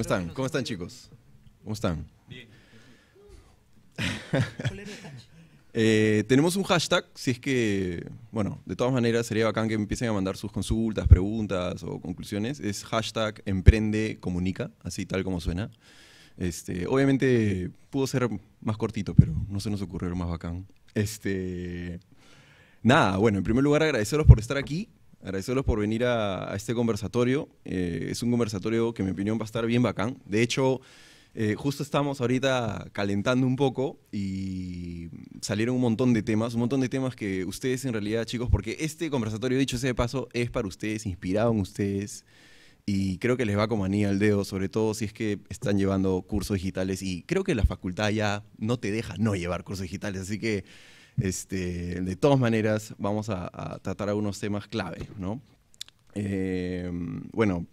¿Cómo están? ¿Cómo están, chicos? ¿Cómo están? Eh, tenemos un hashtag, si es que, bueno, de todas maneras sería bacán que empiecen a mandar sus consultas, preguntas o conclusiones. Es hashtag emprende comunica, así tal como suena. Este, obviamente pudo ser más cortito, pero no se nos ocurrió lo más bacán. Este, nada, bueno, en primer lugar agradeceros por estar aquí agradecerlos por venir a, este conversatorio. Eh, es un conversatorio que en mi opinión va a estar bien bacán. De hecho, eh, justo estamos ahorita calentando un poco y salieron un montón de temas, un montón de temas que ustedes en realidad, chicos, porque este conversatorio, dicho sea de paso, es para ustedes, inspirado en ustedes y creo que les va como anillo al dedo, sobre todo si es que están llevando cursos digitales y creo que la facultad ya no te deja no llevar cursos digitales, así que este, de todas maneras, vamos a, tratar algunos temas clave, ¿no? Eh, bueno,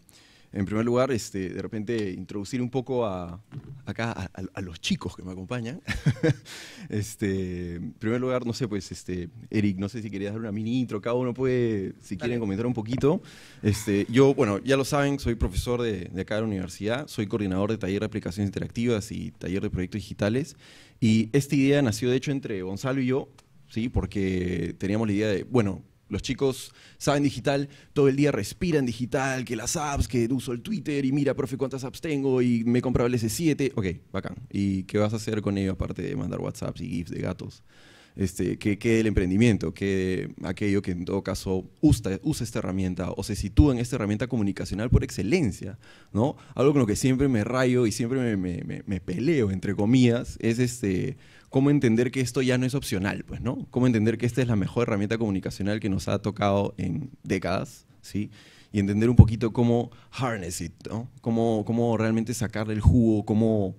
en primer lugar, este, de repente introducir un poco a, acá a, los chicos que me acompañan. este, en primer lugar, no sé, pues, este, Eric, no sé si querías dar una mini intro, cada uno puede, si quieren, comentar un poquito. Este, yo, bueno, ya lo saben, soy profesor de, acá de la universidad, soy coordinador de taller de aplicaciones interactivas y taller de proyectos digitales. Y esta idea nació, de hecho, entre Gonzalo y yo, ¿sí? porque teníamos la idea de, bueno, los chicos saben digital, todo el día respiran digital, que las apps, que uso el Twitter y mira, profe, cuántas apps tengo y me he comprado el S7. Ok, bacán. ¿Y qué vas a hacer con ello aparte de mandar WhatsApps y GIFs de gatos? Este, que quede el emprendimiento, que aquello que en todo caso usa, usa, esta herramienta o se sitúa en esta herramienta comunicacional por excelencia, ¿no? Algo con lo que siempre me rayo y siempre me peleo, entre comillas, es este cómo entender que esto ya no es opcional, pues, ¿no? Cómo entender que esta es la mejor herramienta comunicacional que nos ha tocado en décadas, ¿sí? Y entender un poquito cómo harness it, ¿no? Cómo, cómo realmente sacarle el jugo, cómo,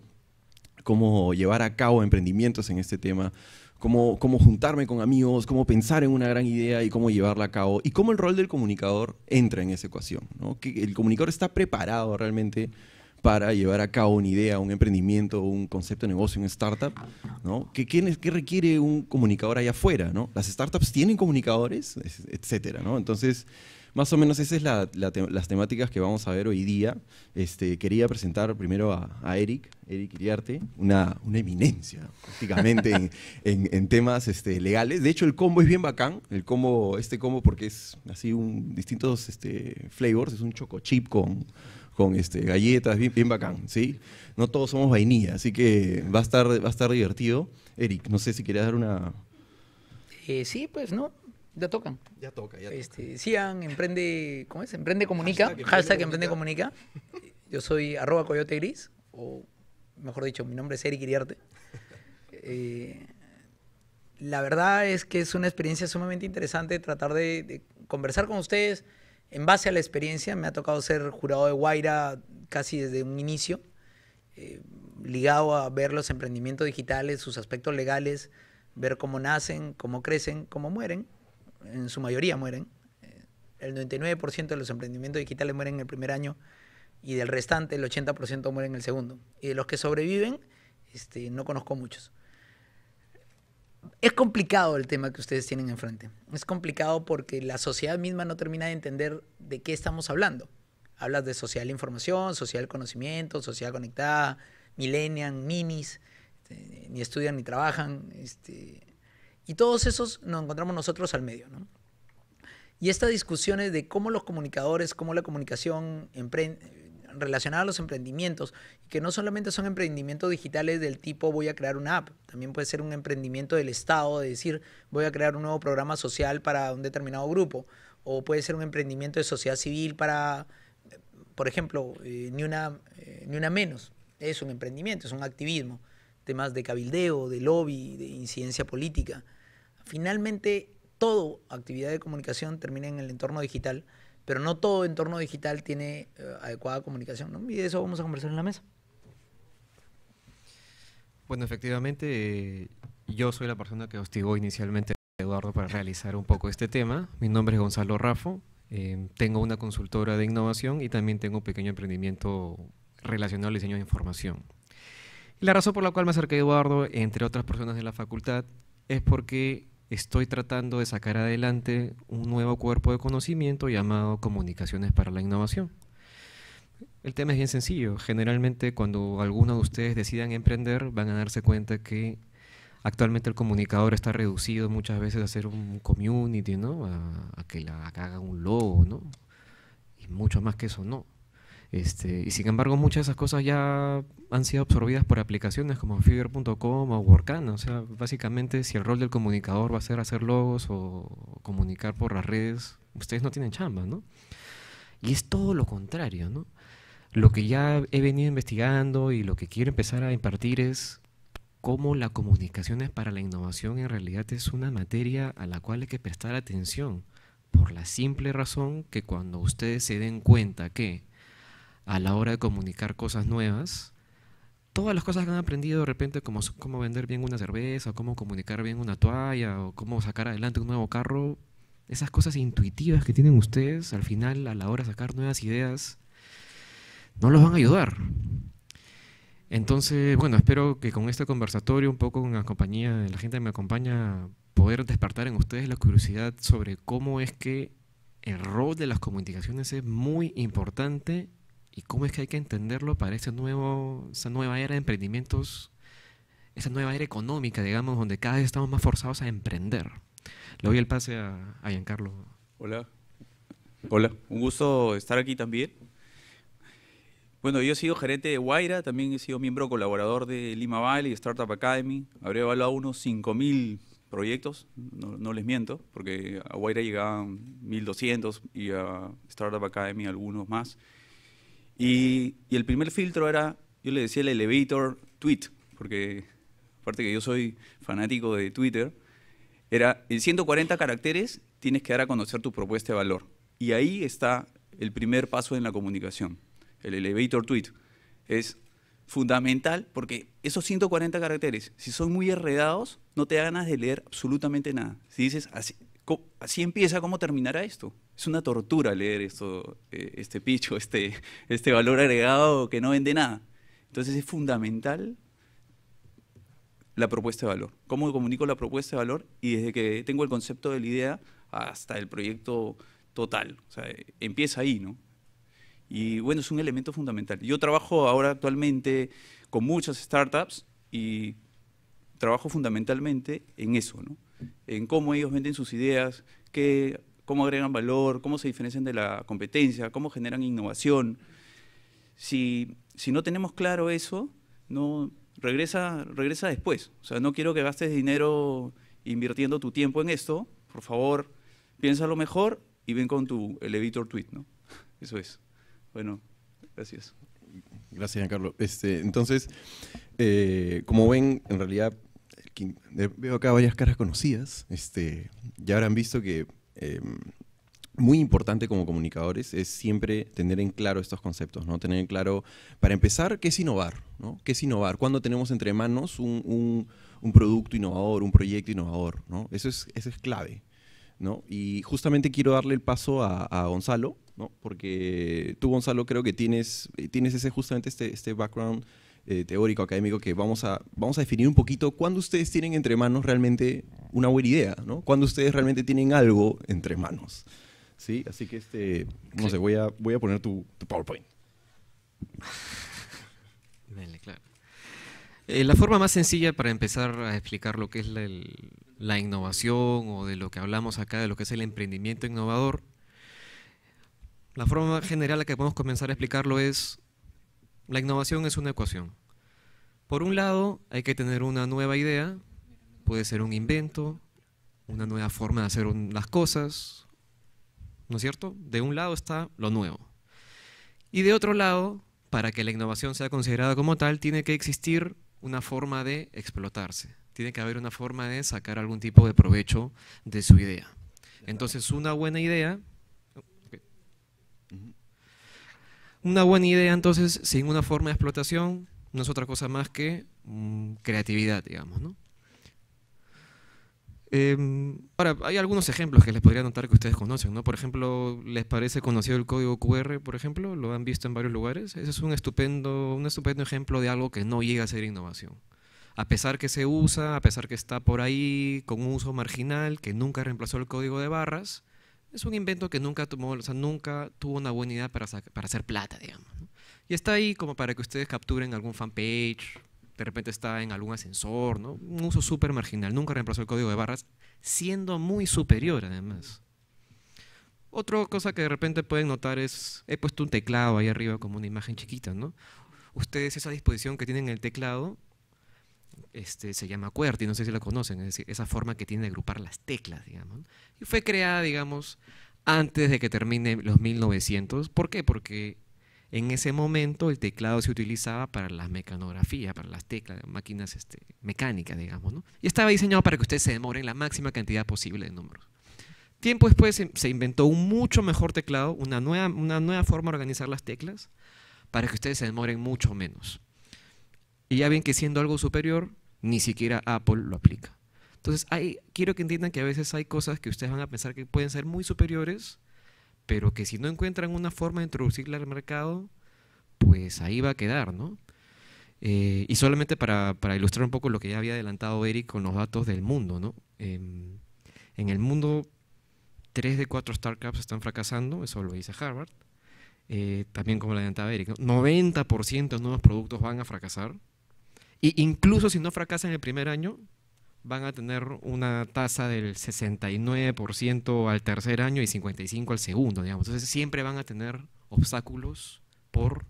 cómo llevar a cabo emprendimientos en este tema. Cómo, cómo, juntarme con amigos, cómo pensar en una gran idea y cómo llevarla a cabo, y cómo el rol del comunicador entra en esa ecuación. ¿no? Que el comunicador está preparado realmente para llevar a cabo una idea, un emprendimiento, un concepto de negocio, un startup, ¿no? ¿Qué, requiere un comunicador allá afuera, ¿no? Las startups tienen comunicadores, etcétera, ¿no? Entonces, más o menos esas es las temáticas que vamos a ver hoy día. Este, quería presentar primero a, Eric, Eric Iriarte, una, eminencia prácticamente en, temas este, legales. De hecho, el combo es bien bacán, el combo, este combo porque es así un distintos este, flavors, es un choco chip con con este, galletas, bien, bien, bacán, ¿sí? No todos somos vainilla, así que va a estar, va a estar divertido. Eric, no sé si querías dar una... Eh, sí, pues, ¿no? Ya tocan. Ya toca, ya este, toca. emprende, ¿cómo es? Emprende Comunica, hashtag, emprende, comunica. Yo soy arroba coyote gris, o mejor dicho, mi nombre es Eric Iriarte. Eh, la verdad es que es una experiencia sumamente interesante tratar de conversar con ustedes, en base a la experiencia, me ha tocado ser jurado de Guaira casi desde un inicio, eh, ligado a ver los emprendimientos digitales, sus aspectos legales, ver cómo nacen, cómo crecen, cómo mueren. En su mayoría mueren. Eh, el 99% de los emprendimientos digitales mueren en el primer año y del restante el 80% mueren en el segundo. Y de los que sobreviven, este, no conozco muchos es complicado el tema que ustedes tienen enfrente. Es complicado porque la sociedad misma no termina de entender de qué estamos hablando. Hablas de social información, social conocimiento, sociedad conectada, millennial, minis, este, ni estudian ni trabajan. Este, y todos esos nos encontramos nosotros al medio. Y estas discusiones de cómo los comunicadores, cómo la comunicación emprende relacionada a los emprendimientos, que no solamente son emprendimientos digitales del tipo voy a crear una app, también puede ser un emprendimiento del Estado, de decir voy a crear un nuevo programa social para un determinado grupo, o puede ser un emprendimiento de sociedad civil para, por ejemplo, eh, ni, una, eh, ni una menos, es un emprendimiento, es un activismo, temas de cabildeo, de lobby, de incidencia política. Finalmente, toda actividad de comunicación termina en el entorno digital pero no todo entorno digital tiene eh, adecuada comunicación. Y de eso vamos a conversar en la mesa. Bueno, efectivamente, eh, yo soy la persona que hostigó inicialmente a Eduardo para realizar un poco este tema. Mi nombre es Gonzalo Rafo, em, tengo una consultora de innovación y también tengo un pequeño emprendimiento relacionado al diseño de información. la razón por la cual me acerqué a Eduardo, entre otras personas de la facultad, es porque estoy tratando de sacar adelante un nuevo cuerpo de conocimiento llamado Comunicaciones para la Innovación. El tema es bien sencillo. Generalmente cuando alguno de ustedes decidan emprender van a darse cuenta que actualmente el comunicador está reducido muchas veces a ser un community, ¿no? A, que haga un logo, ¿no? Y mucho más que eso no. Este, y sin embargo, muchas de esas cosas ya han sido absorbidas por aplicaciones como Fiverr.com o Workana. O sea, básicamente, si el rol del comunicador va a ser hacer logos o comunicar por las redes, ustedes no tienen chamba, ¿no? Y es todo lo contrario, ¿no? Lo que ya he venido investigando y lo que quiero empezar a impartir es cómo la comunicación es para la innovación en realidad es una materia a la cual hay que prestar atención, por la simple razón que cuando ustedes se den cuenta que a la hora de comunicar cosas nuevas, todas las cosas que han aprendido de repente, como cómo vender bien una cerveza, o cómo comunicar bien una toalla, o cómo sacar adelante un nuevo carro, esas cosas intuitivas que tienen ustedes, al final, a la hora de sacar nuevas ideas, no los van a ayudar. Entonces, bueno, espero que con este conversatorio, un poco con la compañía de la gente que me acompaña, poder despertar en ustedes la curiosidad sobre cómo es que el rol de las comunicaciones es muy importante y cómo es que hay que entenderlo para ese nuevo, esa nueva era de emprendimientos, esa nueva era económica, digamos, donde cada vez estamos más forzados a emprender. Le doy el pase a, a Giancarlo. Hola. Hola, un gusto estar aquí también. Bueno, yo he sido gerente de Guaira, también he sido miembro colaborador de Lima Valley, Startup Academy. Habré evaluado unos 5.000 proyectos, no, les miento, porque a Guaira llegaban 1.200 y a Startup Academy algunos más. Y, el primer filtro era, yo le decía el elevator tweet, porque aparte que yo soy fanático de Twitter, era en 140 caracteres tienes que dar a conocer tu propuesta de valor. Y ahí está el primer paso en la comunicación, el elevator tweet. Es fundamental porque esos 140 caracteres, si son muy enredados, no te da ganas de leer absolutamente nada. Si dices, así, así empieza, ¿cómo terminará esto? Es una tortura leer esto, eh, este picho, este, este valor agregado que no vende nada. Entonces es fundamental la propuesta de valor. ¿Cómo comunico la propuesta de valor? Y desde que tengo el concepto de la idea hasta el proyecto total. empieza ahí, ¿no? Y bueno, es un elemento fundamental. Yo trabajo ahora actualmente con muchas startups y trabajo fundamentalmente en eso, ¿no? en cómo ellos venden sus ideas, qué, cómo agregan valor, cómo se diferencian de la competencia, cómo generan innovación. Si, no tenemos claro eso, no, regresa, regresa después. O sea, no quiero que gastes dinero invirtiendo tu tiempo en esto. Por favor, piénsalo mejor y ven con tu editor tweet, ¿no? Eso es. Bueno, gracias. Gracias, Giancarlo. Este, entonces, eh, como ven, en realidad veo acá varias caras conocidas, este, ya habrán visto que em, muy importante como comunicadores es siempre tener en claro estos conceptos, ¿no? Tener en claro, para empezar, qué es innovar, ¿no? es innovar? Cuando tenemos entre manos un, producto innovador, un proyecto innovador, ¿no? Eso es, clave, ¿no? Y justamente quiero darle el paso a, Gonzalo, Porque tú, Gonzalo, creo que tienes, tienes ese, justamente este, este background eh, teórico, académico, que vamos a, vamos a definir un poquito cuándo ustedes tienen entre manos realmente una buena idea, ¿no? Cuándo ustedes realmente tienen algo entre manos. ¿Sí? Así que, este, no sé, voy a, voy a poner tu, PowerPoint. claro. Eh, la forma más sencilla para empezar a explicar lo que es la, la innovación o de lo que hablamos acá, de lo que es el emprendimiento innovador, la forma general a la que podemos comenzar a explicarlo es la innovación es una ecuación. Por un lado, hay que tener una nueva idea, puede ser un invento, una nueva forma de hacer las cosas, ¿no es cierto? De un lado está lo nuevo. Y de otro lado, para que la innovación sea considerada como tal, tiene que existir una forma de explotarse, tiene que haber una forma de sacar algún tipo de provecho de su idea. Entonces, una buena idea Una buena idea entonces, sin una forma de explotación, no es otra cosa más que mm, creatividad, digamos, em, ahora, hay algunos ejemplos que les podría notar que ustedes conocen, Por ejemplo, ¿les parece conocido el código QR, por ejemplo? Lo han visto en varios lugares. Ese es un estupendo, un estupendo ejemplo de algo que no llega a ser innovación. A pesar que se usa, a pesar que está por ahí, con un uso marginal, que nunca reemplazó el código de barras, es un invento que nunca tomó, nunca tuvo una buena idea para, hacer plata, digamos. Y está ahí como para que ustedes capturen algún fanpage, de repente está en algún ascensor, ¿no? Un uso súper marginal, nunca reemplazó el código de barras, siendo muy superior además. Otra cosa que de repente pueden notar es, he puesto un teclado ahí arriba como una imagen chiquita, ¿no? Ustedes esa disposición que tienen en el teclado este, se llama QWERTY, no sé si la conocen, esa forma que tiene de agrupar las teclas, digamos. Y fue creada, digamos, antes de que termine los 1900. ¿Por qué? Porque en ese momento el teclado se utilizaba para la mecanografía, para las teclas, máquinas este, mecánicas, digamos, Y estaba diseñado para que ustedes se demoren la máxima cantidad posible de números. Tiempo después se inventó un mucho mejor teclado, una nueva, una nueva forma de organizar las teclas, para que ustedes se demoren mucho menos. Y ya ven que siendo algo superior, ni siquiera Apple lo aplica. Entonces, quiero que entiendan que a veces hay cosas que ustedes van a pensar que pueden ser muy superiores, pero que si no encuentran una forma de introducirla al mercado, pues ahí va a quedar, ¿no? Eh, y solamente para, ilustrar un poco lo que ya había adelantado Eric con los datos del mundo, ¿no? Em, en el mundo, 3 de 4 startups están fracasando, eso lo dice Harvard. Eh, también como lo adelantaba Eric, 90% de nuevos productos van a fracasar incluso si no fracasan el primer año, van a tener una tasa del 69% al tercer año y 55% al segundo, digamos. Entonces siempre van a tener obstáculos por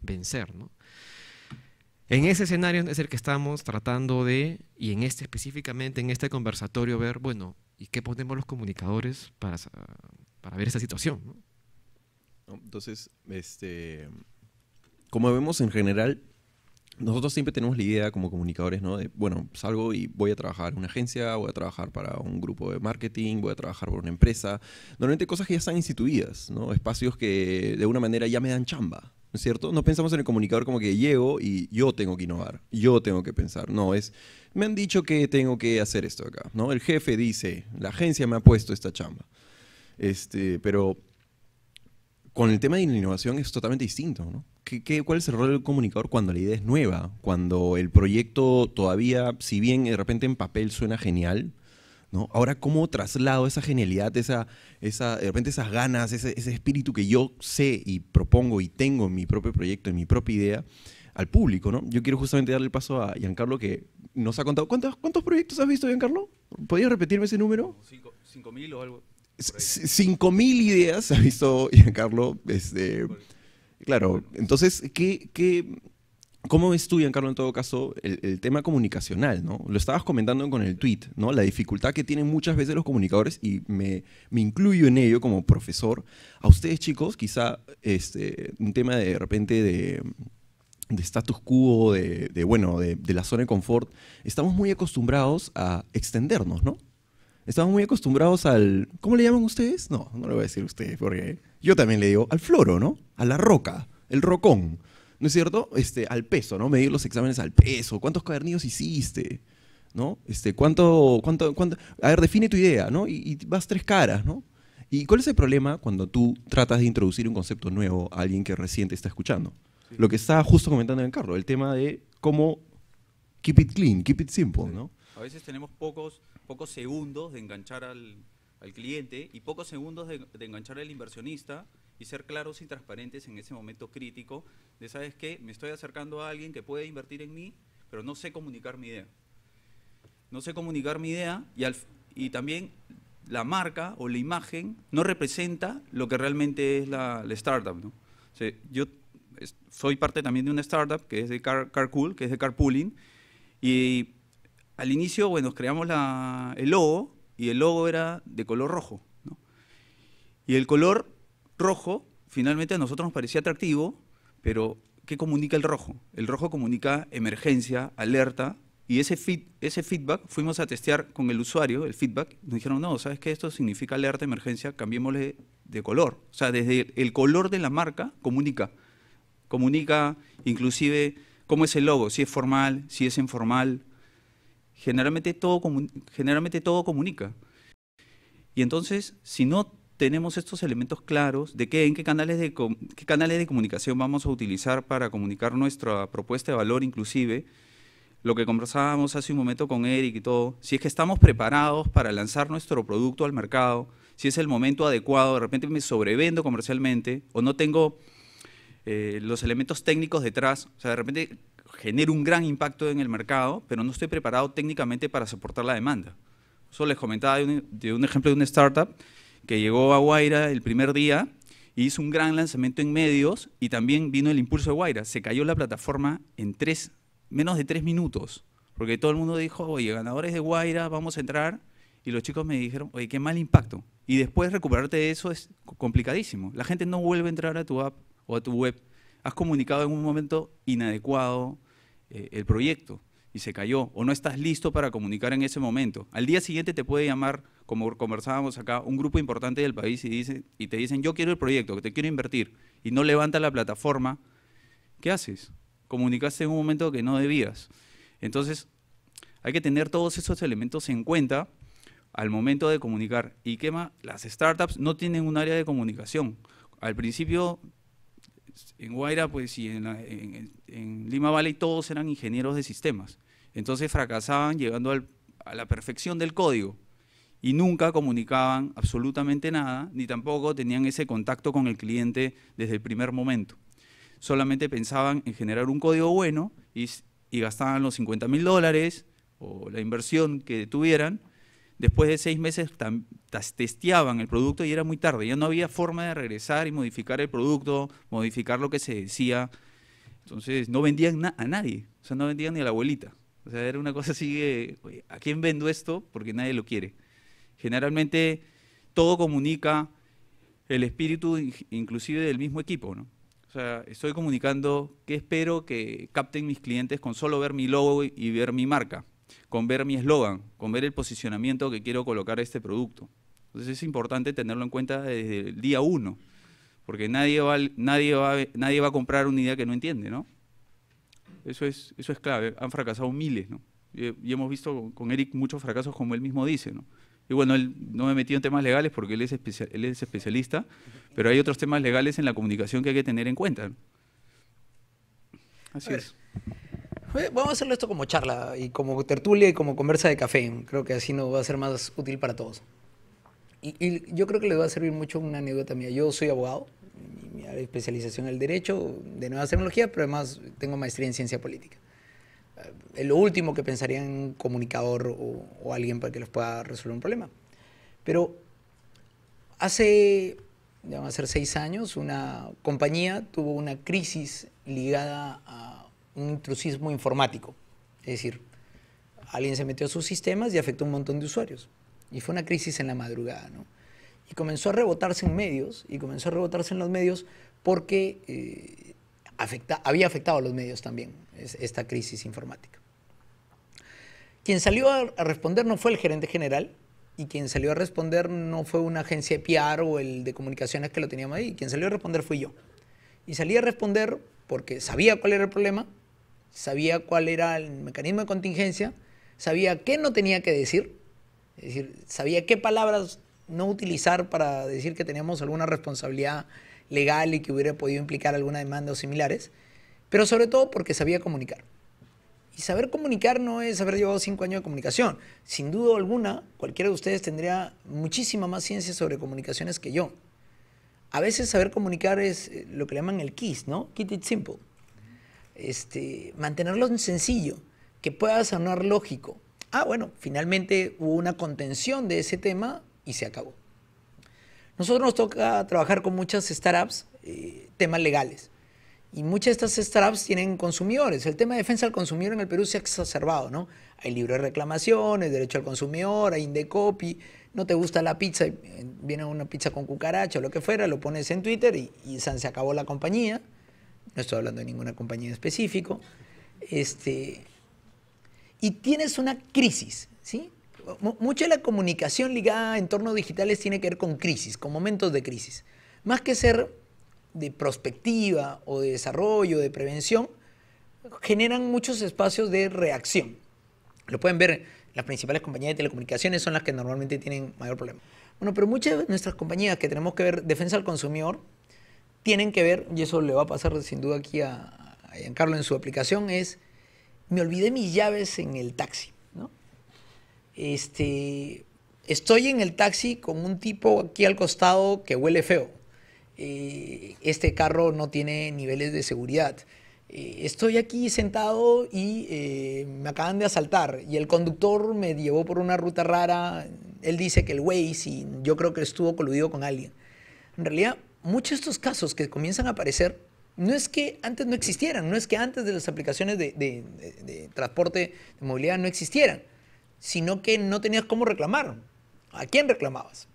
vencer, ¿no? En ese escenario es el que estamos tratando de, y en este específicamente, en este conversatorio, ver, bueno, ¿y qué ponemos los comunicadores para, para ver esta situación? Entonces, este, como vemos en general, nosotros siempre tenemos la idea como comunicadores, ¿no? De, bueno, salgo y voy a trabajar en una agencia, voy a trabajar para un grupo de marketing, voy a trabajar por una empresa. Normalmente cosas que ya están instituidas, ¿no? Espacios que de una manera ya me dan chamba, ¿no es cierto? No pensamos en el comunicador como que llego y yo tengo que innovar, yo tengo que pensar. No, es, me han dicho que tengo que hacer esto acá, ¿no? El jefe dice, la agencia me ha puesto esta chamba. Este, pero con el tema de la innovación es totalmente distinto, ¿no? ¿Qué, cuál es el rol del comunicador cuando la idea es nueva? Cuando el proyecto todavía, si bien de repente en papel suena genial, ¿no? Ahora, ¿cómo traslado esa genialidad, esa, esa, de repente esas ganas, ese, espíritu que yo sé y propongo y tengo en mi propio proyecto, en mi propia idea, al público, ¿no? Yo quiero justamente darle el paso a Giancarlo que nos ha contado. ¿Cuántos, cuántos proyectos has visto, Giancarlo? ¿Podrías repetirme ese número? Cinco, o algo. 5.000 ideas ha visto Giancarlo. Este, claro, entonces, ¿qué, qué, ¿cómo ves tú, Giancarlo, en todo caso, el, tema comunicacional? ¿no? Lo estabas comentando con el tweet, ¿no? la dificultad que tienen muchas veces los comunicadores, y me, incluyo en ello como profesor. A ustedes, chicos, quizá este, un tema de, repente de status quo, de, bueno, de, de, la zona de confort, estamos muy acostumbrados a extendernos, ¿no? estamos muy acostumbrados al... ¿Cómo le llaman ustedes? No, no le voy a decir ustedes porque yo también le digo al floro, ¿no? A la roca, el rocón. ¿No es cierto? Este, al peso, ¿no? Medir los exámenes al peso. ¿Cuántos cuadernillos hiciste? ¿No? Este, ¿cuánto, A ver, define tu idea, ¿no? Y, vas tres caras, ¿no? ¿Y cuál es el problema cuando tú tratas de introducir un concepto nuevo a alguien que recién te está escuchando? Lo que estaba justo comentando en el carro. el tema de cómo keep it clean, keep it simple, ¿no? A veces tenemos pocos pocos segundos de enganchar al, cliente y pocos segundos de, enganchar al inversionista y ser claros y transparentes en ese momento crítico de, ¿sabes qué? Me estoy acercando a alguien que puede invertir en mí, pero no sé comunicar mi idea. No sé comunicar mi idea y, y también la marca o la imagen no representa lo que realmente es la, startup. ¿no? yo soy parte también de una startup que es de Car Cool, que es de carpooling, y al inicio, bueno, creamos el logo y el logo era de color rojo. Y el color rojo, finalmente a nosotros nos parecía atractivo, pero ¿qué comunica el rojo? El rojo comunica emergencia, alerta, y ese, ese feedback fuimos a testear con el usuario, el feedback, nos dijeron, no, ¿sabes qué? Esto significa alerta, emergencia, cambiémosle de color. O sea, desde el color de la marca comunica, comunica inclusive cómo es el logo, si es formal, si es informal, generalmente todo, generalmente todo comunica. Y entonces, si no tenemos estos elementos claros de qué, en qué canales de, canales de comunicación vamos a utilizar para comunicar nuestra propuesta de valor, inclusive, lo que conversábamos hace un momento con Eric y todo, si es que estamos preparados para lanzar nuestro producto al mercado, si es el momento adecuado, de repente me sobrevendo comercialmente o no tengo eh, los elementos técnicos detrás, o sea, de repente genera un gran impacto en el mercado, pero no estoy preparado técnicamente para soportar la demanda. Eso les comentaba de un, ejemplo de una startup que llegó a Guaira el primer día y hizo un gran lanzamiento en medios y también vino el impulso de Guaira. Se cayó la plataforma en tres, menos de tres minutos, porque todo el mundo dijo, oye, ganadores de Guaira, vamos a entrar. Y los chicos me dijeron, oye, qué mal impacto. Y después recuperarte de eso es complicadísimo. La gente no vuelve a entrar a tu app o a tu web. Has comunicado en un momento inadecuado, eh, el proyecto y se cayó, o no estás listo para comunicar en ese momento. Al día siguiente te puede llamar, como conversábamos acá, un grupo importante del país y, dice, y te dicen, yo quiero el proyecto, te quiero invertir, y no levanta la plataforma, ¿qué haces? Comunicaste en un momento que no debías. Entonces, hay que tener todos esos elementos en cuenta al momento de comunicar. Y quema, las startups no tienen un área de comunicación. Al principio, en Guaira, pues, y en, Lima Valley todos eran ingenieros de sistemas. Entonces fracasaban llegando a la perfección del código y nunca comunicaban absolutamente nada, ni tampoco tenían ese contacto con el cliente desde el primer momento. Solamente pensaban en generar un código bueno y, y gastaban los 50 mil dólares o la inversión que tuvieran. Después de seis meses testeaban el producto y era muy tarde. Ya no había forma de regresar y modificar el producto, modificar lo que se decía entonces no vendían a nadie, o sea, no vendían ni a la abuelita. O sea, era una cosa así de, ¿a quién vendo esto? Porque nadie lo quiere. Generalmente todo comunica el espíritu inclusive del mismo equipo, ¿no? O sea, estoy comunicando que espero que capten mis clientes con solo ver mi logo y ver mi marca, con ver mi eslogan, con ver el posicionamiento que quiero colocar a este producto. Entonces es importante tenerlo en cuenta desde el día uno. Porque nadie va, nadie va, nadie va a comprar una idea que no entiende, ¿no? Eso es, eso es clave. Han fracasado miles, ¿no? Y, hemos visto con Eric muchos fracasos, como él mismo dice, ¿no? Y bueno, él no me he metido en temas legales porque él es, él es especialista, pero hay otros temas legales en la comunicación que hay que tener en cuenta. Así es. Vamos a hacerlo esto como charla y como tertulia y como conversa de café. Creo que así nos va a ser más útil para todos y, yo creo que le va a servir mucho una anécdota mía. Yo soy abogado, mi, especialización en el derecho, de nuevas tecnologías, pero además tengo maestría en ciencia política. Eh, es lo último que pensaría en un comunicador o, alguien para que les pueda resolver un problema. Pero hace, ya van a ser seis años, una compañía tuvo una crisis ligada a un intrusismo informático. Es decir, alguien se metió a sus sistemas y afectó a un montón de usuarios. Y fue una crisis en la madrugada, Y comenzó a rebotarse en medios, y comenzó a rebotarse en los medios porque eh, había afectado a los medios también esta crisis informática. Quien salió a, responder no fue el gerente general, y quien salió a responder no fue una agencia de PR o el de comunicaciones que lo teníamos ahí, quien salió a responder fui yo. Y salí a responder porque sabía cuál era el problema, sabía cuál era el mecanismo de contingencia, sabía qué no tenía que decir es decir, sabía qué palabras no utilizar para decir que teníamos alguna responsabilidad legal y que hubiera podido implicar alguna demanda o similares, pero sobre todo porque sabía comunicar. Y saber comunicar no es haber llevado cinco años de comunicación. Sin duda alguna, cualquiera de ustedes tendría muchísima más ciencia sobre comunicaciones que yo. A veces saber comunicar es eh, lo que le llaman el KISS, ¿no? Keep it simple. Este, mantenerlo sencillo, que pueda sonar lógico, ah, bueno, finalmente hubo una contención de ese tema y se acabó. Nosotros nos toca trabajar con muchas startups, eh, temas legales. Y muchas de estas startups tienen consumidores. El tema de defensa al consumidor en el Perú se ha exacerbado, ¿no? Hay libre de reclamaciones, derecho al consumidor, hay Indecopy. No te gusta la pizza, eh, viene una pizza con cucaracha o lo que fuera, lo pones en Twitter y, y se acabó la compañía. No estoy hablando de ninguna compañía en específico. Este, y tienes una crisis, ¿sí? Mucha de la comunicación ligada a entornos digitales tiene que ver con crisis, con momentos de crisis. Más que ser de prospectiva o de desarrollo, de prevención, generan muchos espacios de reacción. Lo pueden ver, las principales compañías de telecomunicaciones son las que normalmente tienen mayor problema. Bueno, pero muchas de nuestras compañías que tenemos que ver defensa al consumidor tienen que ver, y eso le va a pasar sin duda aquí a, a Giancarlo en su aplicación, es me olvidé mis llaves en el taxi, ¿no? Este, estoy en el taxi con un tipo aquí al costado que huele feo. Eh, este carro no tiene niveles de seguridad. Eh, estoy aquí sentado y eh, me acaban de asaltar y el conductor me llevó por una ruta rara. Él dice que el güey, y yo creo que estuvo coludido con alguien. En realidad, muchos de estos casos que comienzan a aparecer no es que antes no existieran, no es que antes de las aplicaciones de, transporte, de movilidad no existieran, sino que no tenías cómo reclamar. ¿A quién reclamabas?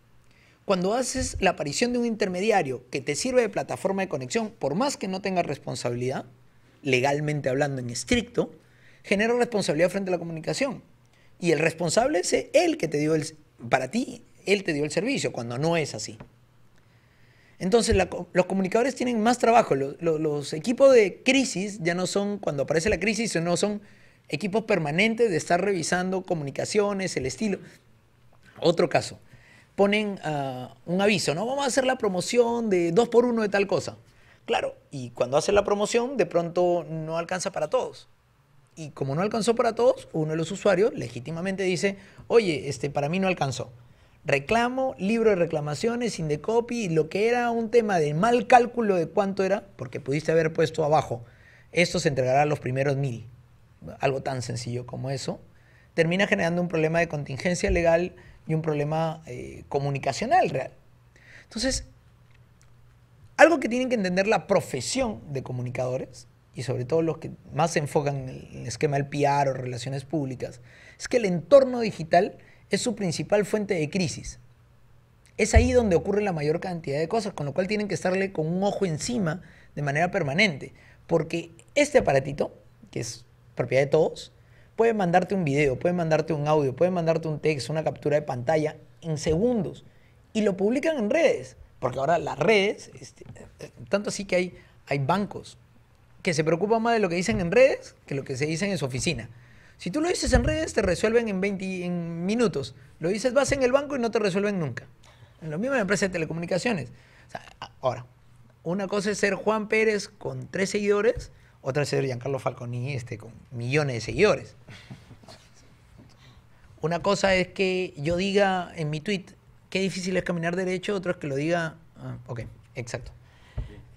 Cuando haces la aparición de un intermediario que te sirve de plataforma de conexión, por más que no tengas responsabilidad, legalmente hablando en estricto, genera responsabilidad frente a la comunicación. Y el responsable es el que te dio el, para ti, él te dio el servicio, cuando no es así. Entonces los comunicadores tienen más trabajo. Los, equipos de crisis ya no son, cuando aparece la crisis, no son equipos permanentes de estar revisando comunicaciones, el estilo. Otro caso, ponen ah, un aviso, ¿no? Vamos a hacer la promoción de dos por uno de tal cosa. Claro, y cuando hacen la promoción, de pronto no alcanza para todos. Y como no alcanzó para todos, uno de los usuarios legítimamente dice, oye, este, para mí no alcanzó reclamo, libro de reclamaciones, Indecopy, copy lo que era un tema de mal cálculo de cuánto era, porque pudiste haber puesto abajo, esto se entregará a los primeros mil, algo tan sencillo como eso, termina generando un problema de contingencia legal y un problema eh, comunicacional real. Entonces, algo que tienen que entender la profesión de comunicadores, y sobre todo los que más se enfocan en el esquema del PR o relaciones públicas, es que el entorno digital es su principal fuente de crisis. Es ahí donde ocurre la mayor cantidad de cosas, con lo cual tienen que estarle con un ojo encima de manera permanente, porque este aparatito, que es propiedad de todos, puede mandarte un video, puede mandarte un audio, puede mandarte un texto, una captura de pantalla en segundos y lo publican en redes, porque ahora las redes, este, tanto así que hay, hay bancos que se preocupan más de lo que dicen en redes que lo que se dicen en su oficina. Si tú lo dices en redes, te resuelven en 20 minutos. Lo dices, vas en el banco y no te resuelven nunca. En lo mismo en la empresa de telecomunicaciones. ahora, una cosa es ser Juan Pérez con tres seguidores, otra es ser Giancarlo Falconi este con millones de seguidores. Una cosa es que yo diga en mi tweet qué difícil es caminar derecho, otra es que lo diga. Ah, ok, exacto.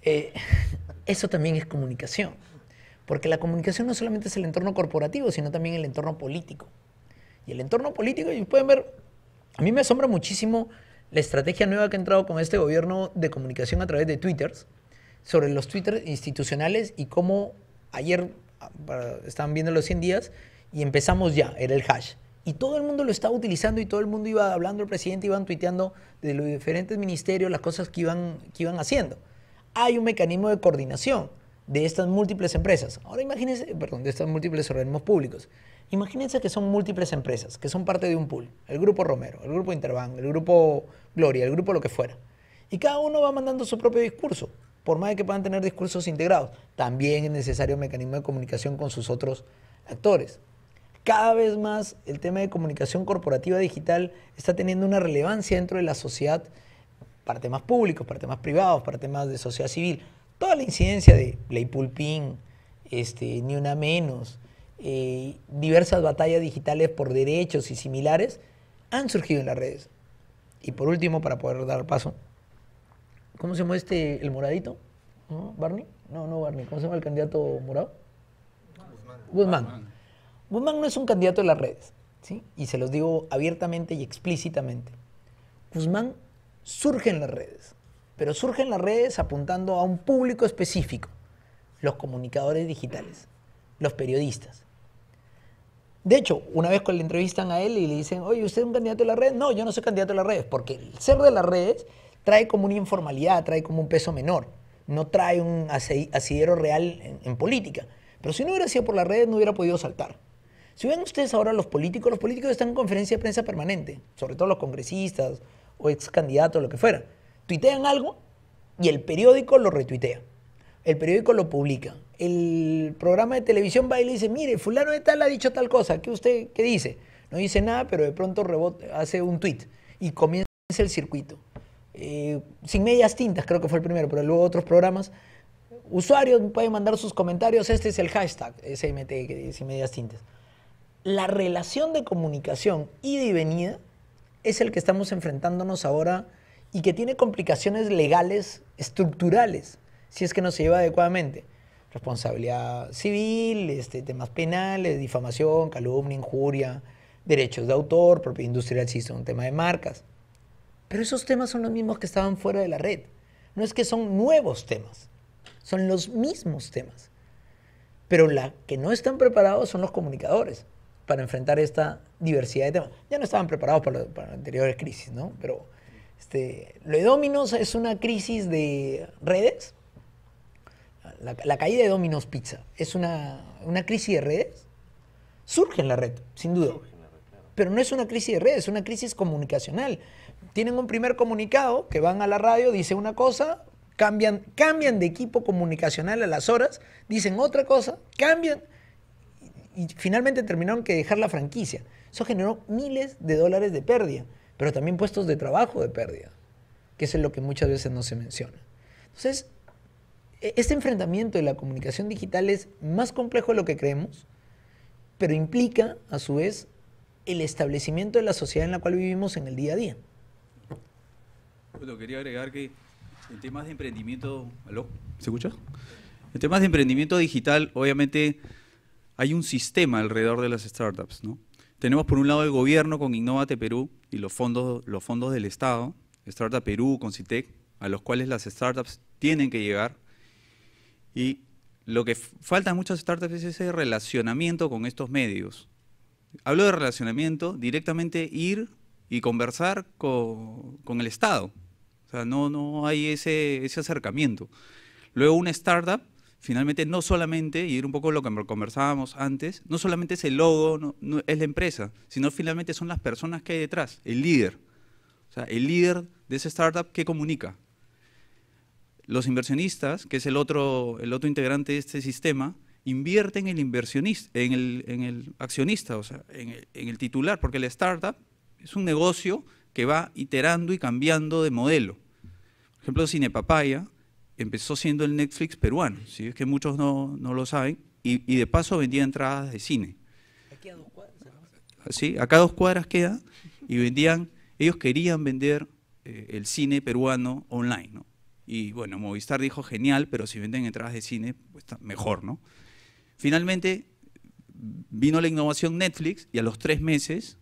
Eh, eso también es comunicación. Porque la comunicación no solamente es el entorno corporativo, sino también el entorno político. Y el entorno político, y pueden ver, a mí me asombra muchísimo la estrategia nueva que ha entrado con este gobierno de comunicación a través de Twitter, sobre los Twitter institucionales y cómo ayer ah, estaban viendo los 100 días y empezamos ya, era el hash. Y todo el mundo lo estaba utilizando y todo el mundo iba hablando, el presidente iban tuiteando de los diferentes ministerios las cosas que iban, que iban haciendo. Hay un mecanismo de coordinación de estas múltiples empresas. Ahora imagínense, perdón, de estos múltiples organismos públicos. Imagínense que son múltiples empresas, que son parte de un pool. El grupo Romero, el grupo Interbank, el grupo Gloria, el grupo lo que fuera. Y cada uno va mandando su propio discurso, por más de que puedan tener discursos integrados. También es necesario un mecanismo de comunicación con sus otros actores. Cada vez más el tema de comunicación corporativa digital está teniendo una relevancia dentro de la sociedad para temas públicos, para temas privados, para temas de sociedad civil toda la incidencia de Ley Pulpín, este, Ni Una Menos, eh, diversas batallas digitales por derechos y similares han surgido en las redes. Y por último, para poder dar paso, ¿cómo se llama este, el moradito? ¿Barney? No, no Barney. ¿Cómo se llama el candidato morado? Guzmán. Guzmán. Guzmán. no es un candidato de las redes, Y se los digo abiertamente y explícitamente. Guzmán surge en las redes pero surgen las redes apuntando a un público específico, los comunicadores digitales, los periodistas. De hecho, una vez que le entrevistan a él y le dicen, oye, ¿usted es un candidato de las redes? No, yo no soy candidato de las redes, porque el ser de las redes trae como una informalidad, trae como un peso menor, no trae un asidero real en, política. Pero si no hubiera sido por las redes, no hubiera podido saltar. Si ven ustedes ahora los políticos, los políticos están en conferencia de prensa permanente, sobre todo los congresistas o ex candidatos, lo que fuera tuitean algo y el periódico lo retuitea. El periódico lo publica. El programa de televisión va y le dice, mire, fulano de tal ha dicho tal cosa, ¿qué usted qué dice? No dice nada, pero de pronto hace un tweet y comienza el circuito. Eh, sin medias tintas, creo que fue el primero, pero luego otros programas. Usuarios pueden mandar sus comentarios, este es el hashtag SMT, sin medias tintas. La relación de comunicación ida y venida es el que estamos enfrentándonos ahora y que tiene complicaciones legales estructurales si es que no se lleva adecuadamente. Responsabilidad civil, este, temas penales, difamación, calumnia, injuria, derechos de autor, propiedad industrial, si un tema de marcas. Pero esos temas son los mismos que estaban fuera de la red. No es que son nuevos temas, son los mismos temas. Pero la que no están preparados son los comunicadores para enfrentar esta diversidad de temas. Ya no estaban preparados para, para anteriores crisis, ¿no? Pero este, lo de Domino's es una crisis de redes. La, caída de Domino's Pizza es una, crisis de redes. Surge en la red, sin duda. Pero no es una crisis de redes, es una crisis comunicacional. Tienen un primer comunicado que van a la radio, dicen una cosa, cambian, cambian de equipo comunicacional a las horas, dicen otra cosa, cambian y finalmente terminaron que dejar la franquicia. Eso generó miles de dólares de pérdida pero también puestos de trabajo de pérdida, que es lo que muchas veces no se menciona. Entonces, e-, este enfrentamiento de la comunicación digital es más complejo de lo que creemos, pero implica, a su vez, el establecimiento de la sociedad en la cual vivimos en el día a día. Bueno, quería agregar que en temas de emprendimiento, ¿aló? ¿Se escucha? En temas de emprendimiento digital, obviamente hay un sistema alrededor de las startups, ¿no? Tenemos por un lado el gobierno con Innovate Perú y los fondos, los fondos del Estado, Startup Perú, Concitec, a los cuales las startups tienen que llegar. Y lo que falta en muchas startups es ese relacionamiento con estos medios. Hablo de relacionamiento, directamente ir y conversar con, con el Estado. O sea, no, no hay ese, ese acercamiento. Luego una startup finalmente no solamente, y era un poco lo que conversábamos antes, no solamente es el logo, no, es la empresa, sino finalmente son las personas que hay detrás, el líder. O sea, el líder de esa startup que comunica. Los inversionistas, que es el otro, el otro integrante de este sistema, invierten en el inversionista, en el, accionista, o sea, en el, en el titular, porque la startup es un negocio que va iterando y cambiando de modelo. Por ejemplo, Papaya, empezó siendo el Netflix peruano, si es que muchos no, lo saben, y, de paso vendía entradas de cine. Aquí a dos cuadras. Sí, acá dos cuadras queda, y vendían, ellos querían vender eh, el cine peruano online, ¿no? Y bueno, Movistar dijo, genial, pero si venden entradas de cine, pues está mejor, ¿no? Finalmente vino la innovación Netflix y a los tres meses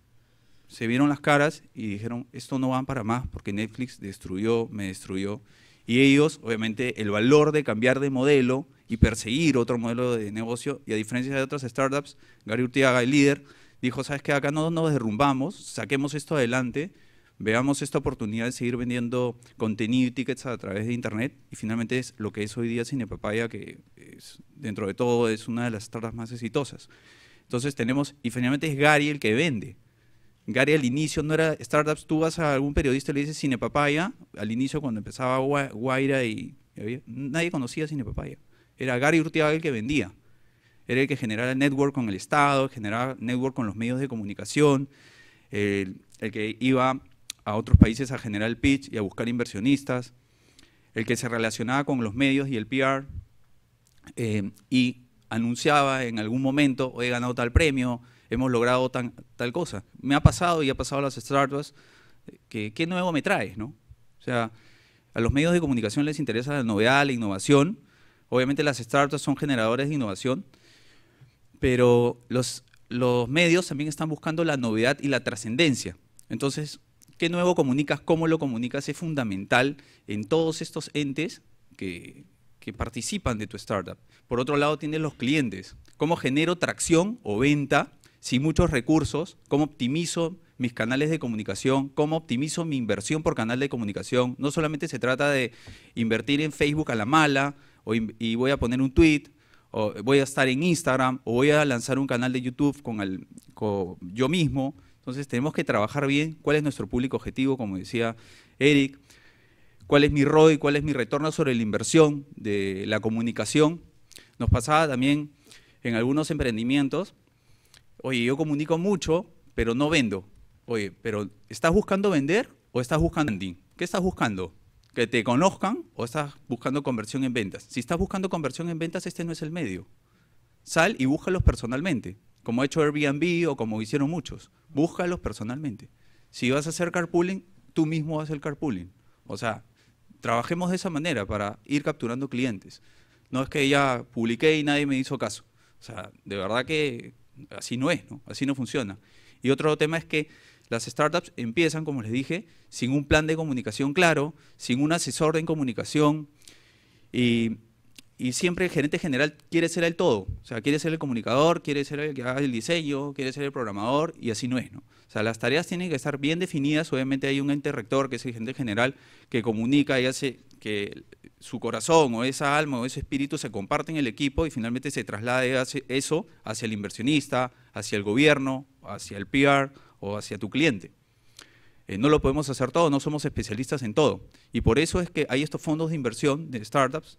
se vieron las caras y dijeron, esto no va para más porque Netflix destruyó, me destruyó y ellos, obviamente, el valor de cambiar de modelo y perseguir otro modelo de negocio, y a diferencia de otras startups, Gary Urtiaga, el líder, dijo, sabes que acá no nos derrumbamos, saquemos esto adelante, veamos esta oportunidad de seguir vendiendo contenido y tickets a través de Internet, y finalmente es lo que es hoy día Cinepapaya, que dentro de todo es una de las startups más exitosas. Entonces tenemos, y finalmente es Gary el que vende. Gary al inicio no era startups, tú vas a algún periodista y le dices Cine Papaya, al inicio cuando empezaba Guaira y, nadie conocía Cine Papaya. Era Gary Urtiaga el que vendía, era el que generaba el network con el Estado, generaba network con los medios de comunicación, el, que iba a otros países a generar el pitch y a buscar inversionistas, el que se relacionaba con los medios y el PR eh, y anunciaba en algún momento, he ganado tal premio, hemos logrado tal cosa. Me ha pasado y ha pasado a las startups eh, que qué nuevo me traes, ¿no? O sea, a los medios de comunicación les interesa la novedad, la innovación. Obviamente las startups son generadores de innovación, pero los, los medios también están buscando la novedad y la trascendencia. Entonces, qué nuevo comunicas, cómo lo comunicas es fundamental en todos estos entes que, que participan de tu startup. Por otro lado, tienes los clientes. ¿Cómo genero tracción o venta sin muchos recursos, cómo optimizo mis canales de comunicación, cómo optimizo mi inversión por canal de comunicación. No solamente se trata de invertir en Facebook a la mala o y voy a poner un tweet, o voy a estar en Instagram o voy a lanzar un canal de YouTube con, yo mismo. Entonces tenemos que trabajar bien cuál es nuestro público objetivo, como decía Eric, cuál es mi rol y cuál es mi retorno sobre la inversión de la comunicación. Nos pasaba también en algunos emprendimientos oye, yo comunico mucho, pero no vendo. Oye, pero ¿estás buscando vender o estás buscando branding? ¿Qué estás buscando? ¿Que te conozcan o estás buscando conversión en ventas? Si estás buscando conversión en ventas, este no es el medio. Sal y búscalos personalmente, como ha hecho Airbnb o como hicieron muchos. Búscalos personalmente. Si vas a hacer carpooling, tú mismo vas el carpooling. O sea, trabajemos de esa manera para ir capturando clientes. No es que ya publiqué y nadie me hizo caso. O sea, de verdad que así no es, ¿no? así no funciona. Y otro tema es que las startups empiezan, como les dije, sin un plan de comunicación claro, sin un asesor en comunicación y, y siempre el gerente general quiere ser el todo. O sea, quiere ser el comunicador, quiere ser el que haga el diseño, quiere ser el programador y así no es, ¿no? O sea, las tareas tienen que estar bien definidas. Obviamente hay un ente rector que es el gerente general que comunica y hace que su corazón o esa alma o ese espíritu se comparte en el equipo y finalmente se traslade eso hacia el inversionista, hacia el gobierno, hacia el PR o hacia tu cliente. Eh, no lo podemos hacer todo, no somos especialistas en todo. Y por eso es que hay estos fondos de inversión de startups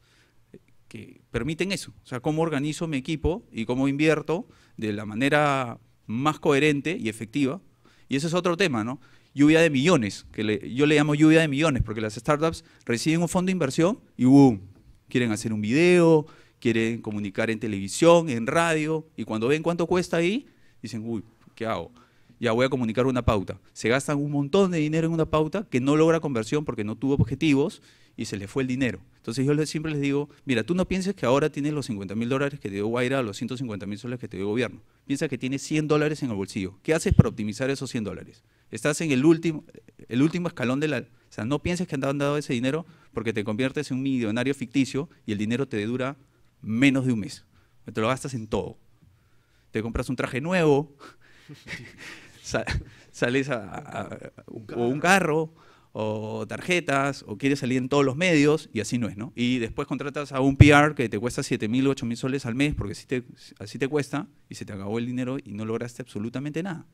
eh, que permiten eso. O sea, cómo organizo mi equipo y cómo invierto de la manera más coherente y efectiva. Y ese es otro tema, ¿no? lluvia de millones, que yo le llamo lluvia de millones, porque las startups reciben un fondo de inversión y boom, quieren hacer un video, quieren comunicar en televisión, en radio, y cuando ven cuánto cuesta ahí, dicen, uy, ¿qué hago? Ya voy a comunicar una pauta. Se gastan un montón de dinero en una pauta que no logra conversión porque no tuvo objetivos y se le fue el dinero. Entonces yo siempre les digo, mira, tú no pienses que ahora tienes los 50 mil dólares que te dio Guaira o los 150 mil soles que te dio el gobierno. Piensa que tienes 100 dólares en el bolsillo. ¿Qué haces para optimizar esos 100 dólares? Estás en el último, el último escalón de la... O sea, no pienses que andaban han dado ese dinero porque te conviertes en un millonario ficticio y el dinero te dura menos de un mes. Te lo gastas en todo. Te compras un traje nuevo, sales a, o un carro o tarjetas, o quieres salir en todos los medios, y así no es, ¿no? Y después contratas a un PR que te cuesta 7.000, mil, ocho mil soles al mes, porque así te, así te cuesta, y se te acabó el dinero y no lograste absolutamente nada.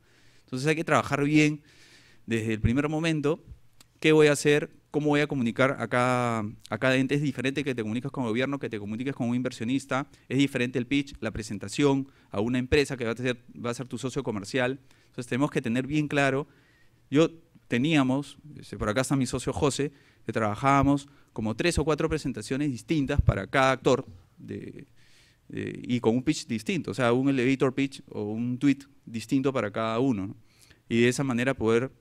Entonces hay que trabajar bien desde el primer momento, qué voy a hacer, cómo voy a comunicar a cada, ente. Es diferente que te comuniques con el gobierno, que te comuniques con un inversionista, es diferente el pitch, la presentación a una empresa que va a ser, va a ser tu socio comercial. Entonces tenemos que tener bien claro. Yo teníamos, por acá está mi socio José, que trabajábamos como tres o cuatro presentaciones distintas para cada actor y con un pitch distinto, o sea, un elevator pitch o un tweet distinto para cada uno. Y de esa manera poder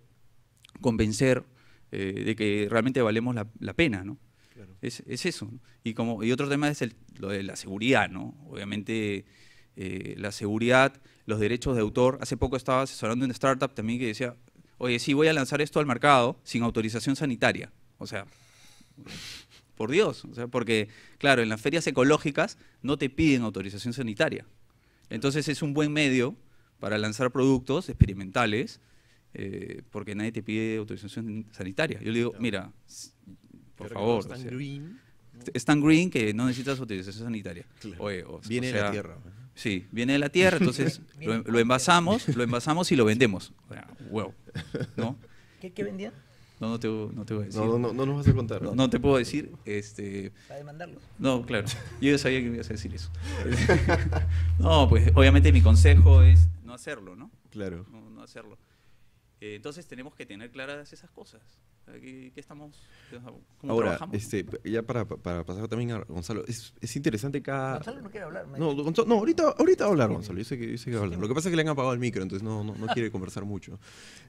convencer eh, de que realmente valemos la, pena, ¿no? Es, eso. Y, como, y otro tema es lo de la seguridad, ¿no? Obviamente, eh, la seguridad, los derechos de autor. Hace poco estaba asesorando una startup también que decía, oye, sí voy a lanzar esto al mercado sin autorización sanitaria. O sea, por Dios, o sea, porque, claro, en las ferias ecológicas no te piden autorización sanitaria. Entonces es un buen medio para lanzar productos experimentales eh, porque nadie te pide autorización sanitaria. Yo le digo, mira, por favor. Es tan green. green que no necesitas autorización sanitaria. Oye, o, Viene de la tierra. Sí, viene de la tierra, entonces lo, envasamos, lo envasamos y lo vendemos. Wow. ¿No? ¿Qué, ¿Qué, vendían? No, no te, no te voy a decir. No, no, no, nos vas a contar. No, te puedo decir. Este... ¿Para demandarlo? No, claro. Yo ya sabía que me ibas a decir eso. no, pues obviamente mi consejo es no hacerlo, ¿no? Claro. no hacerlo. Eh, entonces tenemos que tener claras esas cosas. ¿Qué, estamos? ¿Cómo Ahora, trabajamos? Este, ya para, para, pasar también a Gonzalo, es, es interesante cada... Gonzalo no quiere hablar. No, no ahorita, ahorita va a hablar Gonzalo, yo sé que, que va a hablar. Lo que pasa es que le han apagado el micro, entonces no, no, no quiere conversar mucho.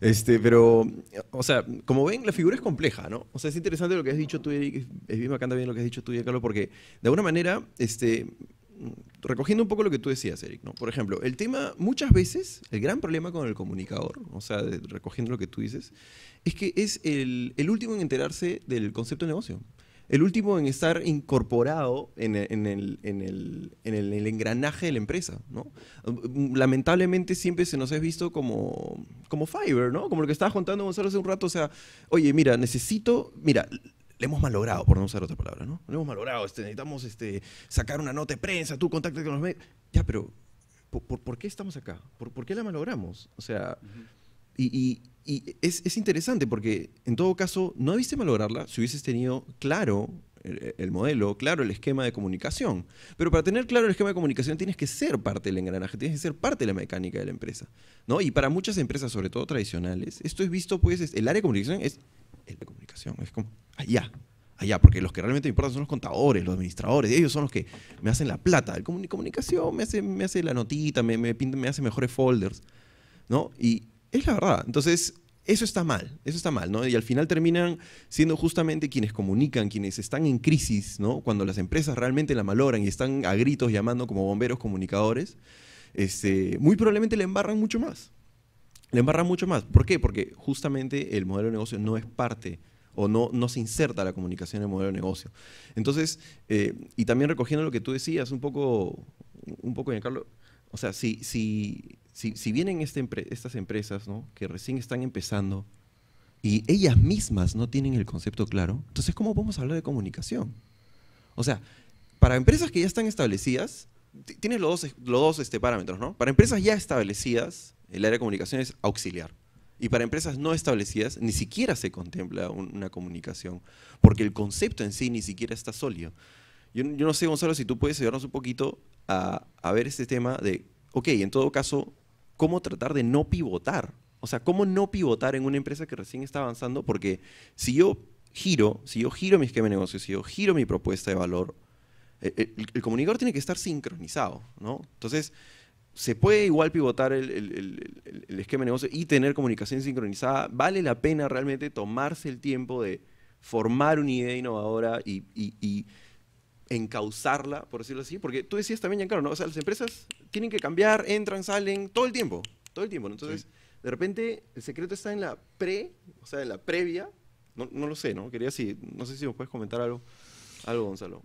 Este, pero, o sea, como ven, la figura es compleja, ¿no? O sea, es interesante lo que has dicho tú, Eric, es bien bacán también lo que has dicho tú, y Carlos, porque de alguna manera, este, recogiendo un poco lo que tú decías, Eric, ¿no? Por ejemplo, el tema, muchas veces, el gran problema con el comunicador, o sea, recogiendo lo que tú dices, es que es el, último en enterarse del concepto de negocio. El último en estar incorporado en, el, engranaje de la empresa, ¿no? Lamentablemente siempre se nos ha visto como, como Fiverr, ¿no? Como lo que estabas contando Gonzalo hace un rato, o sea, oye, mira, necesito, mira, le hemos malogrado, por no usar otra palabra, ¿no? Le hemos malogrado, este, necesitamos este, sacar una nota de prensa, tú contacta con los medios. Ya, pero ¿por, qué estamos acá? ¿Por, qué la malogramos? O sea, y, es, interesante porque en todo caso, no debiste malograrla si hubieses tenido claro el, modelo, claro el esquema de comunicación. Pero para tener claro el esquema de comunicación tienes que ser parte del engranaje, tienes que ser parte de la mecánica de la empresa. ¿no? Y para muchas empresas, sobre todo tradicionales, esto es visto, pues, el área de comunicación es el de comunicación. Es como allá, allá, porque los que realmente importan son los contadores, los administradores, ellos son los que me hacen la plata. El comunicación me hace, me hace la notita, me, me, hace mejores folders, ¿no? Y es la verdad. Entonces, eso está mal, eso está mal, ¿no? Y al final terminan siendo justamente quienes comunican, quienes están en crisis, ¿no? Cuando las empresas realmente la maloran y están a gritos llamando como bomberos comunicadores, este, muy probablemente le embarran mucho más. Le embarra mucho más. ¿Por qué? Porque justamente el modelo de negocio no es parte o no, no se inserta la comunicación en el modelo de negocio. Entonces, eh, y también recogiendo lo que tú decías un poco, un poco, Carlos, o sea, si, si, si, vienen este estas empresas ¿no? que recién están empezando y ellas mismas no tienen el concepto claro, entonces, ¿cómo vamos a hablar de comunicación? O sea, para empresas que ya están establecidas, tienes los dos, los dos este, parámetros, ¿no? Para empresas ya establecidas, el área de comunicación es auxiliar. Y para empresas no establecidas ni siquiera se contempla una comunicación, porque el concepto en sí ni siquiera está sólido. Yo, no sé, Gonzalo, si tú puedes ayudarnos un poquito a, ver este tema de, ok, en todo caso, ¿cómo tratar de no pivotar? O sea, ¿cómo no pivotar en una empresa que recién está avanzando? Porque si yo giro, si yo giro mi esquema de negocio, si yo giro mi propuesta de valor, eh, eh, el, el comunicador tiene que estar sincronizado, ¿no? Entonces, se puede igual pivotar el, esquema de negocio y tener comunicación sincronizada. Vale la pena realmente tomarse el tiempo de formar una idea innovadora y, encauzarla, por decirlo así. Porque tú decías también, Yancaro, ¿no? las empresas tienen que cambiar, entran, salen, todo el tiempo. Todo el tiempo. Entonces, de repente, el secreto está en la pre, o sea, en la previa. No, lo sé, ¿no? Quería decir no sé si nos puedes comentar algo, algo Gonzalo.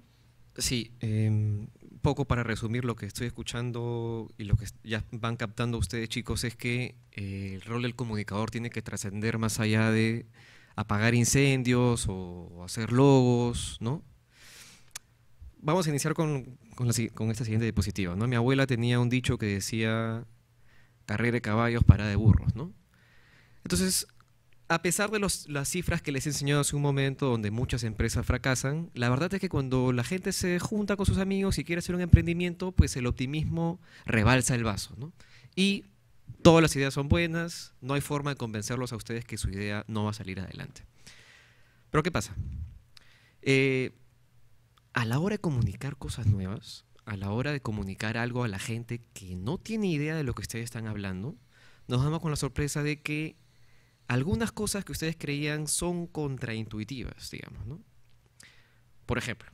Sí, em, poco para resumir lo que estoy escuchando y lo que ya van captando ustedes chicos es que eh, el rol del comunicador tiene que trascender más allá de apagar incendios o hacer logos, ¿no? Vamos a iniciar con, esta siguiente diapositiva, ¿no? Mi abuela tenía un dicho que decía carrera de caballos, parada de burros, ¿no? Entonces, a pesar de las cifras que les he enseñado hace un momento, donde muchas empresas fracasan, la verdad es que cuando la gente se junta con sus amigos y quiere hacer un emprendimiento, pues el optimismo rebalsa el vaso. Y todas las ideas son buenas, no hay forma de convencerlos a ustedes que su idea no va a salir adelante. Pero ¿qué pasa? Eh, a la hora de comunicar cosas nuevas, a la hora de comunicar algo a la gente que no tiene idea de lo que ustedes están hablando, nos damos con la sorpresa de que algunas cosas que ustedes creían son contraintuitivas, digamos, Por ejemplo,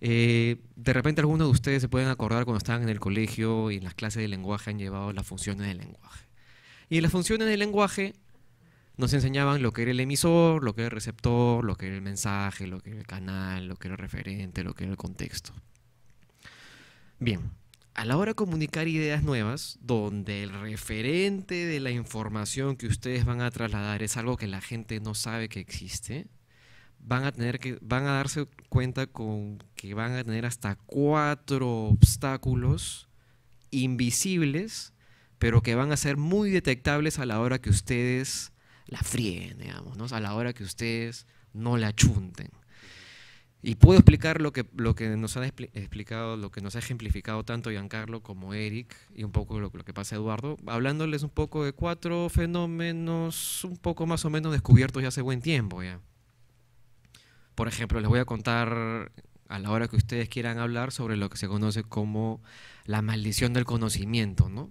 eh, de repente algunos de ustedes se pueden acordar cuando estaban en el colegio y en las clases de lenguaje han llevado las funciones del lenguaje. Y en las funciones del lenguaje nos enseñaban lo que era el emisor, lo que era el receptor, lo que era el mensaje, lo que era el canal, lo que era el referente, lo que era el contexto. Bien, a la hora de comunicar ideas nuevas, donde el referente de la información que ustedes van a trasladar es algo que la gente no sabe que existe, van a tener que, van a darse cuenta con que van a tener hasta cuatro obstáculos invisibles, pero que van a ser muy detectables a la hora que ustedes la fríen, digamos, ¿no? a la hora que ustedes no la chunten. Y puedo explicar lo que, lo que nos han explicado, lo que nos ha ejemplificado tanto Giancarlo como Eric y un poco lo, que pasa Eduardo, hablándoles un poco de cuatro fenómenos un poco más o menos descubiertos ya hace buen tiempo. Por ejemplo, les voy a contar a la hora que ustedes quieran hablar sobre lo que se conoce como la maldición del conocimiento, ¿no?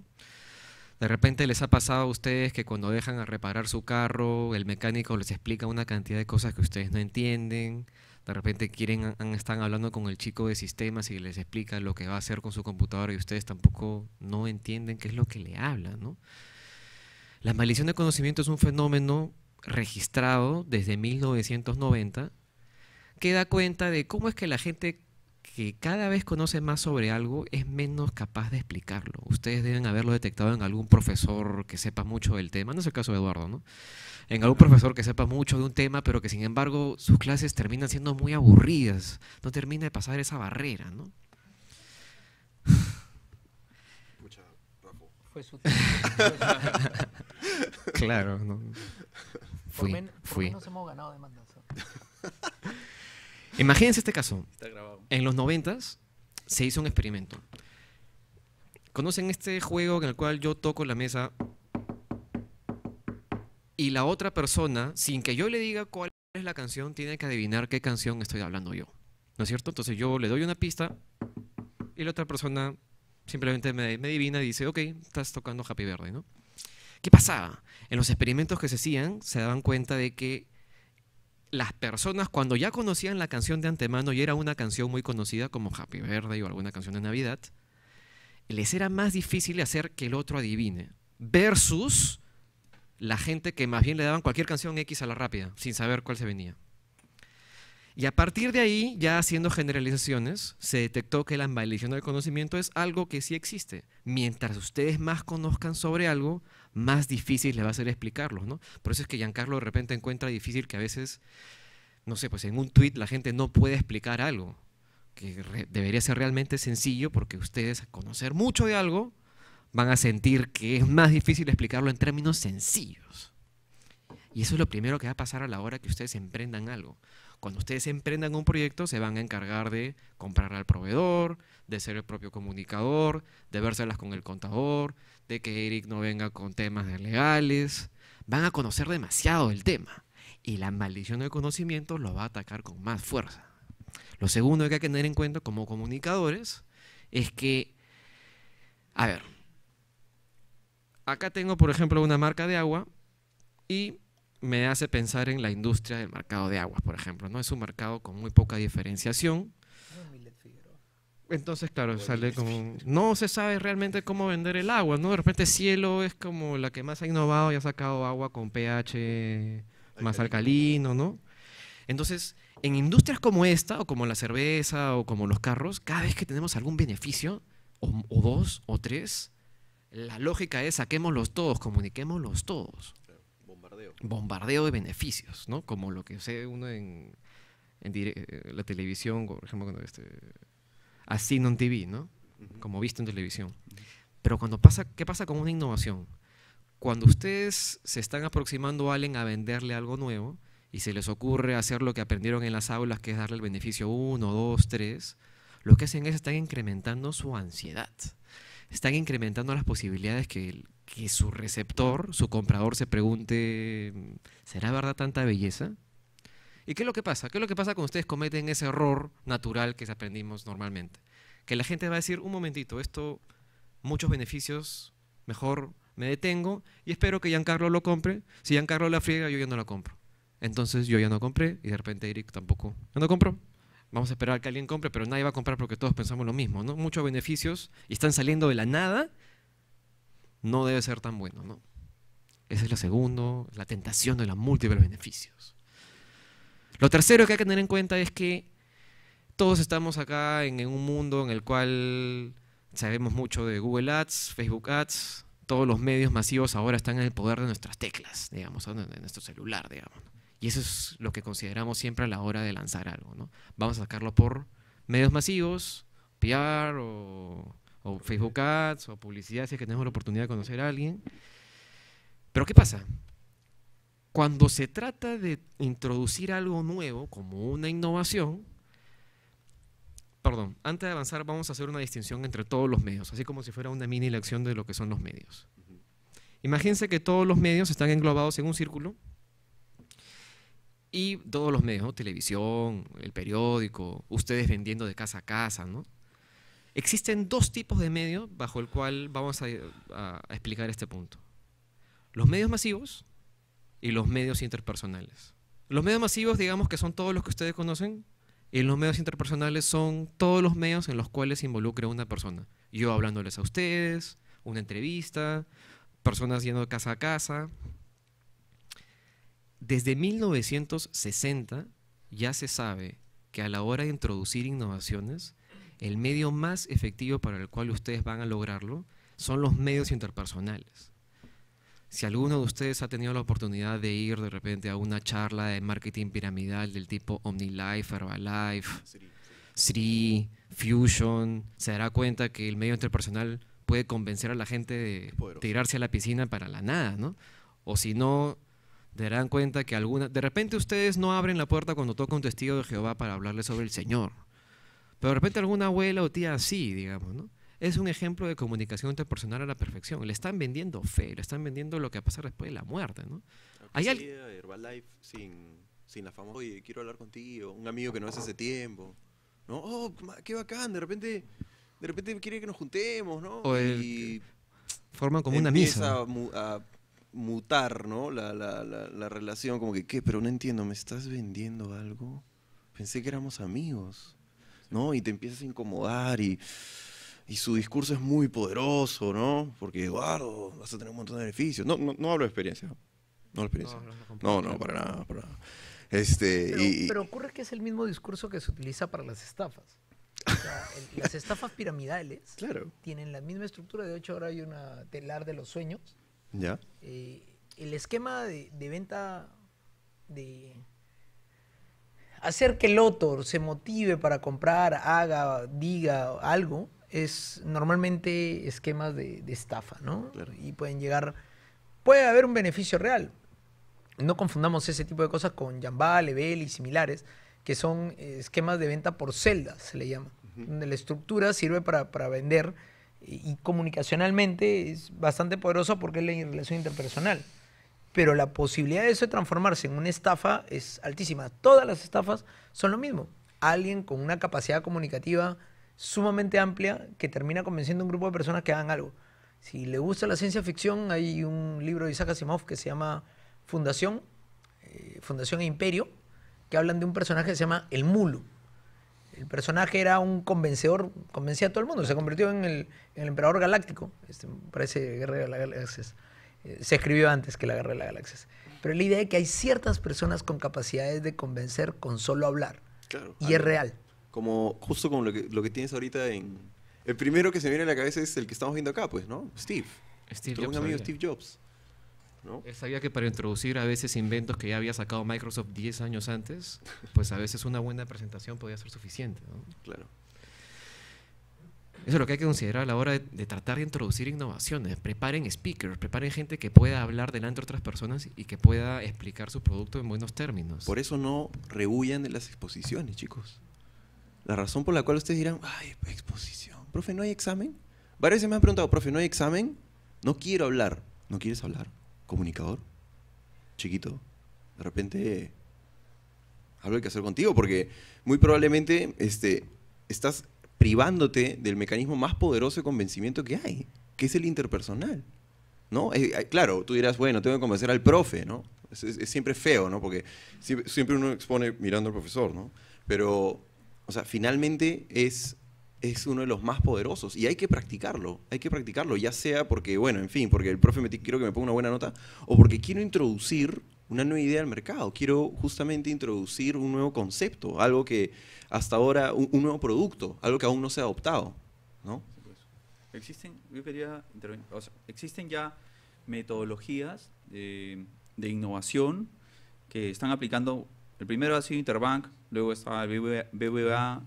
De repente les ha pasado a ustedes que cuando dejan a reparar su carro, el mecánico les explica una cantidad de cosas que ustedes no entienden de repente quieren, están hablando con el chico de sistemas y les explica lo que va a hacer con su computadora y ustedes tampoco no entienden qué es lo que le habla, ¿no? La maldición de conocimiento es un fenómeno registrado desde 1990 que da cuenta de cómo es que la gente que cada vez conoce más sobre algo es menos capaz de explicarlo. Ustedes deben haberlo detectado en algún profesor que sepa mucho del tema, no es el caso de Eduardo, ¿no? en algún profesor que sepa mucho de un tema, pero que sin embargo sus clases terminan siendo muy aburridas, no termina de pasar esa barrera, ¿no? Fue su claro, no. Fui, hemos ganado Imagínense este caso. Está grabado. En los noventas se hizo un experimento. ¿Conocen este juego en el cual yo toco la mesa y la otra persona, sin que yo le diga cuál es la canción, tiene que adivinar qué canción estoy hablando yo. ¿No es cierto? Entonces yo le doy una pista y la otra persona simplemente me, adivina y dice, ok, estás tocando Happy Verde, ¿no? ¿Qué pasaba? En los experimentos que se hacían, se daban cuenta de que las personas cuando ya conocían la canción de antemano y era una canción muy conocida como Happy Verde o alguna canción de Navidad, les era más difícil hacer que el otro adivine. Versus la gente que más bien le daban cualquier canción X a la rápida, sin saber cuál se venía. Y a partir de ahí, ya haciendo generalizaciones, se detectó que la maldición del conocimiento es algo que sí existe. Mientras ustedes más conozcan sobre algo, más difícil le va a ser explicarlo, ¿no? Por eso es que Giancarlo de repente encuentra difícil que a veces, no sé, pues en un tweet la gente no puede explicar algo, que debería ser realmente sencillo porque ustedes conocer mucho de algo van a sentir que es más difícil explicarlo en términos sencillos. Y eso es lo primero que va a pasar a la hora que ustedes emprendan algo. Cuando ustedes emprendan un proyecto, se van a encargar de comprar al proveedor, de ser el propio comunicador, de las con el contador, de que Eric no venga con temas legales. Van a conocer demasiado el tema y la maldición del conocimiento lo va a atacar con más fuerza. Lo segundo que hay que tener en cuenta como comunicadores es que, a ver, acá tengo, por ejemplo, una marca de agua y me hace pensar en la industria del mercado de aguas, por ejemplo. ¿no? Es un mercado con muy poca diferenciación. Entonces, claro, sale como... No se sabe realmente cómo vender el agua, ¿no? De repente Cielo es como la que más ha innovado y ha sacado agua con pH más alcalino, ¿no? Entonces, en industrias como esta, o como la cerveza, o como los carros, cada vez que tenemos algún beneficio, o dos, o tres, la lógica es saquémoslos todos, comuniquémoslos todos. Bombardeo. Bombardeo de beneficios, ¿no? Como lo que ve uno en, eh, la televisión, por ejemplo, cuando este, así en TV, ¿no? Como visto en televisión. Pero cuando pasa, ¿qué pasa con una innovación? Cuando ustedes se están aproximando a alguien a venderle algo nuevo y se les ocurre hacer lo que aprendieron en las aulas, que es darle el beneficio 1, 2, 3, lo que hacen es están incrementando su ansiedad están incrementando las posibilidades que, que su receptor, su comprador se pregunte, ¿será verdad tanta belleza? ¿Y qué es lo que pasa? ¿Qué es lo que pasa cuando ustedes cometen ese error natural que aprendimos normalmente? Que la gente va a decir, un momentito, esto, muchos beneficios, mejor me detengo y espero que Giancarlo lo compre. Si Giancarlo la friega, yo ya no la compro. Entonces yo ya no compré y de repente Eric tampoco. Yo no compro vamos a esperar que alguien compre, pero nadie va a comprar porque todos pensamos lo mismo, ¿no? Muchos beneficios y están saliendo de la nada, no debe ser tan bueno, ¿no? Ese es lo segundo, la tentación de los múltiples beneficios. Lo tercero que hay que tener en cuenta es que todos estamos acá en, un mundo en el cual sabemos mucho de Google Ads, Facebook Ads, todos los medios masivos ahora están en el poder de nuestras teclas, digamos, en nuestro celular, digamos. Y eso es lo que consideramos siempre a la hora de lanzar algo. ¿no? Vamos a sacarlo por medios masivos, PR o, o Facebook Ads o publicidad, si es que tenemos la oportunidad de conocer a alguien. Pero ¿qué pasa? Cuando se trata de introducir algo nuevo como una innovación, perdón, antes de avanzar vamos a hacer una distinción entre todos los medios, así como si fuera una mini lección de lo que son los medios. Imagínense que todos los medios están englobados en un círculo y todos los medios, televisión, el periódico, ustedes vendiendo de casa a casa, ¿no? Existen dos tipos de medios bajo el cual vamos a, explicar este punto. Los medios masivos y los medios interpersonales. Los medios masivos, digamos que son todos los que ustedes conocen, y los medios interpersonales son todos los medios en los cuales se involucra una persona. Yo hablándoles a ustedes, una entrevista, personas yendo de casa a casa, desde 1960 ya se sabe que a la hora de introducir innovaciones, el medio más efectivo para el cual ustedes van a lograrlo son los medios interpersonales. Si alguno de ustedes ha tenido la oportunidad de ir de repente a una charla de marketing piramidal del tipo OmniLife, Herbalife, Sri, Fusion, se dará cuenta que el medio interpersonal puede convencer a la gente de tirarse a la piscina para la nada, ¿no? O si no, darán cuenta que alguna... De repente ustedes no abren la puerta cuando toca un testigo de Jehová para hablarle sobre el Señor. Pero de repente alguna abuela o tía así, digamos, ¿no? Es un ejemplo de comunicación interpersonal a la perfección. Le están vendiendo fe, le están vendiendo lo que va a pasar después de la muerte, ¿no? Hay de eh, Herbalife sin, sin la famosa... oye, quiero hablar contigo, un amigo que no hace hace tiempo, ¿no? Oh, qué bacán, de repente, de repente quiere que nos juntemos, ¿no? O el, y forman como una misa. a mutar, ¿no? La, relación, como que, ¿qué? Pero no entiendo, ¿me estás vendiendo algo? Pensé que éramos amigos, ¿no? Y te empiezas a incomodar y, y su discurso es muy poderoso, ¿no? Porque, Eduardo, vas a tener un montón de beneficios. No, no, hablo de experiencia. No, experiencia. No, no, para nada, Este, pero, ocurre que es el mismo discurso que se utiliza para las estafas. las estafas piramidales claro. tienen la misma estructura. De hecho, ahora hay una telar de los sueños ya. Eh, el esquema de, venta de hacer que el autor se motive para comprar, haga, diga algo, es normalmente esquemas de, estafa, ¿no? Y pueden llegar, puede haber un beneficio real. No confundamos ese tipo de cosas con Jamba, Level y similares, que son eh, esquemas de venta por celdas, se le llama, donde la estructura sirve para, para vender y comunicacionalmente es bastante poderoso porque es la relación interpersonal. Pero la posibilidad de eso de transformarse en una estafa es altísima. Todas las estafas son lo mismo. Alguien con una capacidad comunicativa sumamente amplia que termina convenciendo a un grupo de personas que hagan algo. Si le gusta la ciencia ficción, hay un libro de Isaac Asimov que se llama Fundación, eh, Fundación e Imperio, que hablan de un personaje que se llama El Mulu el personaje era un convencedor, convencía a todo el mundo, se convirtió en el, emperador galáctico. Este, parece Guerra de la Galaxias. Eh, se escribió antes que la Guerra de la Galaxias. Pero la idea es que hay ciertas personas con capacidades de convencer con solo hablar. Claro, y es real. Como justo como lo que, tienes ahorita en... El primero que se viene a la cabeza es el que estamos viendo acá, pues, ¿no? Steve. un amigo Steve Jobs sabía que para introducir a veces inventos que ya había sacado Microsoft 10 años antes, pues a veces una buena presentación podía ser suficiente, Claro. Eso es lo que hay que considerar a la hora de, tratar de introducir innovaciones. Preparen speakers, preparen gente que pueda hablar delante de otras personas y que pueda explicar su producto en buenos términos. Por eso no rehuyan en las exposiciones, chicos. La razón por la cual ustedes dirán, ay, exposición, profe, ¿no hay examen? Varias veces me han preguntado, profe, ¿no hay examen? No quiero hablar. ¿No quieres hablar? comunicador, chiquito, de repente algo hay que hacer contigo, porque muy probablemente este, estás privándote del mecanismo más poderoso de convencimiento que hay, que es el interpersonal. ¿No? Eh, eh, claro, tú dirás, bueno, tengo que convencer al profe, ¿no? Es, siempre feo, ¿no? Porque siempre, siempre, uno expone mirando al profesor, ¿no? Pero, o sea, finalmente es es uno de los más poderosos y hay que practicarlo, hay que practicarlo, ya sea porque, bueno, en fin, porque el profe me quiero que me ponga una buena nota o porque quiero introducir una nueva idea al mercado, quiero justamente introducir un nuevo concepto, algo que hasta ahora, un, nuevo producto, algo que aún no se ha adoptado, ¿no? Existen, yo quería intervenir, existen ya metodologías de, innovación que están aplicando, el primero ha sido Interbank, luego está el BBVA,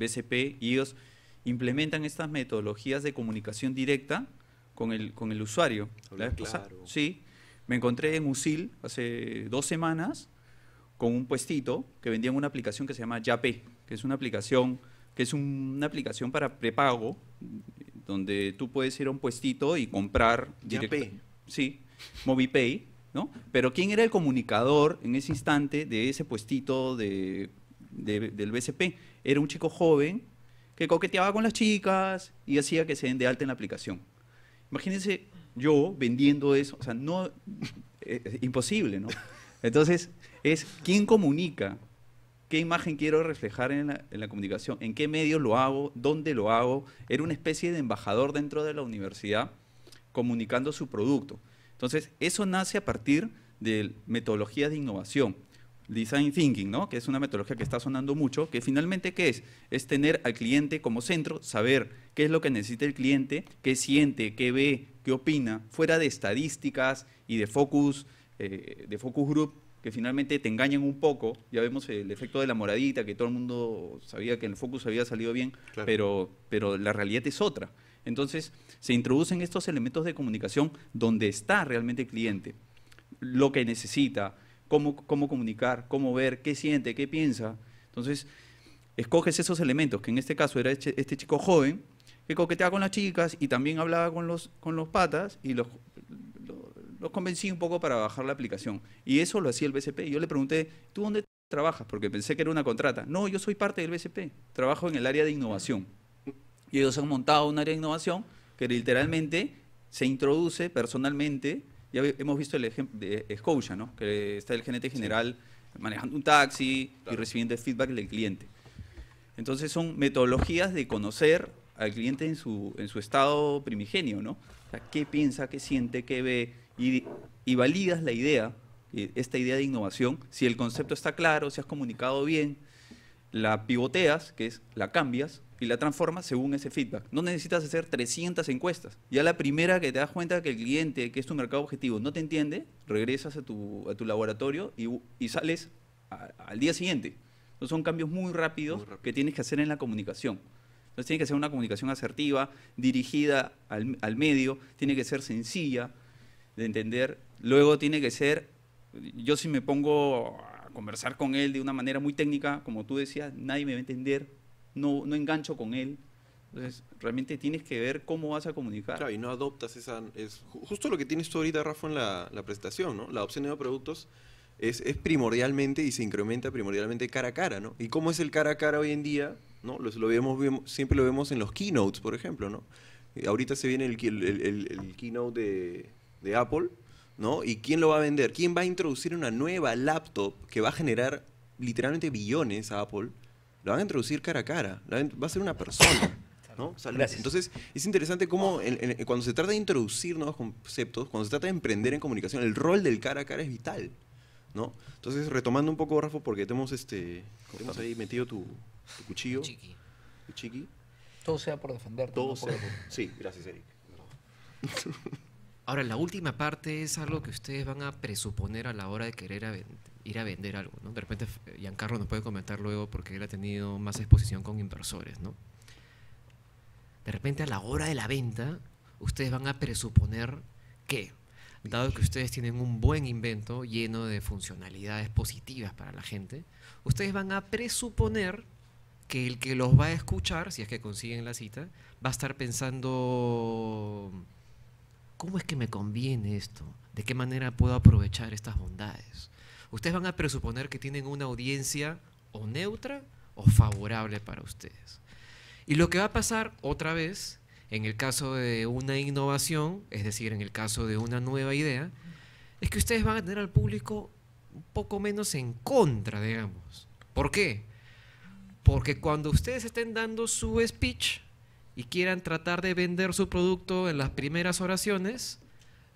BCP, IOS, implementan estas metodologías de comunicación directa con el, con el usuario. Habla claro. Sí, me encontré en Usil hace dos semanas con un puestito que vendían una aplicación que se llama Yape, que es una aplicación que es una aplicación para prepago donde tú puedes ir a un puestito y comprar Yape. Sí, MobiPay, ¿no? Pero quién era el comunicador en ese instante de ese puestito de del BCP. Era un chico joven que coqueteaba con las chicas y hacía que se den de alta en la aplicación. Imagínense yo vendiendo eso, o sea, no, imposible, ¿no? Entonces, es quién comunica, qué imagen quiero reflejar en la, comunicación, en qué medio lo hago, dónde lo hago. Era una especie de embajador dentro de la universidad comunicando su producto. Entonces, eso nace a partir de metodologías de innovación design thinking, ¿no? que es una metodología que está sonando mucho, que finalmente ¿qué es? Es tener al cliente como centro, saber qué es lo que necesita el cliente, qué siente, qué ve, qué opina, fuera de estadísticas y de focus, eh, de focus group, que finalmente te engañan un poco. Ya vemos el efecto de la moradita, que todo el mundo sabía que el focus había salido bien, pero, pero la realidad es otra. Entonces, se introducen estos elementos de comunicación donde está realmente el cliente, lo que necesita, cómo, comunicar, cómo ver, qué siente, qué piensa. Entonces, escoges esos elementos, que en este caso era este, este chico joven, que coqueteaba con las chicas y también hablaba con los, con los patas y los, los, convencí un poco para bajar la aplicación. Y eso lo hacía el BCP. Yo le pregunté, ¿tú dónde trabajas? Porque pensé que era una contrata. No, yo soy parte del BCP, trabajo en el área de innovación. Y ellos han montado un área de innovación que literalmente se introduce personalmente ya hemos visto el ejemplo de Scotia, ¿no? que está el gerente general manejando un taxi y recibiendo el feedback del cliente. Entonces son metodologías de conocer al cliente en su, en su estado primigenio, ¿no? O sea, qué piensa, qué siente, qué ve, y, y validas la idea, eh, esta idea de innovación, si el concepto está claro, si has comunicado bien, la pivoteas, que es la cambias, y la transforma según ese feedback. No necesitas hacer 300 encuestas. Ya la primera que te das cuenta que el cliente, que es tu mercado objetivo, no te entiende, regresas a tu, a tu laboratorio y, y sales al día siguiente. son cambios muy rápidos que tienes que hacer en la comunicación. Entonces tiene que ser una comunicación asertiva, dirigida al, al medio, tiene que ser sencilla de entender. Luego tiene que ser, yo si me pongo a conversar con él de una manera muy técnica, como tú decías, nadie me va a entender no, no engancho con él. Entonces, realmente tienes que ver cómo vas a comunicar. Claro, y no adoptas esa... Es justo lo que tienes tú ahorita, Rafa, en la, la presentación, ¿no? La opción de productos es, primordialmente y se incrementa primordialmente cara a cara, ¿no? Y cómo es el cara a cara hoy en día, ¿no? lo vemos, siempre lo vemos en los keynotes, por ejemplo, ¿no? Eh, ahorita se viene el, el, keynote de, de, Apple, ¿no? ¿Y quién lo va a vender? ¿Quién va a introducir una nueva laptop que va a generar literalmente billones a Apple? Lo van a introducir cara a cara, va a ser una persona. Entonces, es interesante cómo cuando se trata de introducir nuevos conceptos, cuando se trata de emprender en comunicación, el rol del cara a cara es vital. ¿no? Entonces, retomando un poco, Rafa, porque tenemos este, ahí metido tu, cuchillo. Chiqui. chiqui. Todo sea por defender. Todo sea. Por... Sí, gracias, Eric. Ahora, la última parte es algo que ustedes van a presuponer a la hora de querer ir a vender algo. ¿no? De repente, eh, Giancarlo nos puede comentar luego porque él ha tenido más exposición con inversores. ¿no? De repente, a la hora de la venta, ustedes van a presuponer que, dado que ustedes tienen un buen invento lleno de funcionalidades positivas para la gente, ustedes van a presuponer que el que los va a escuchar, si es que consiguen la cita, va a estar pensando ¿cómo es que me conviene esto? ¿De qué manera puedo aprovechar estas bondades? Ustedes van a presuponer que tienen una audiencia o neutra o favorable para ustedes. Y lo que va a pasar otra vez, en el caso de una innovación, es decir, en el caso de una nueva idea, es que ustedes van a tener al público un poco menos en contra, digamos. ¿Por qué? Porque cuando ustedes estén dando su speech, y quieran tratar de vender su producto en las primeras oraciones,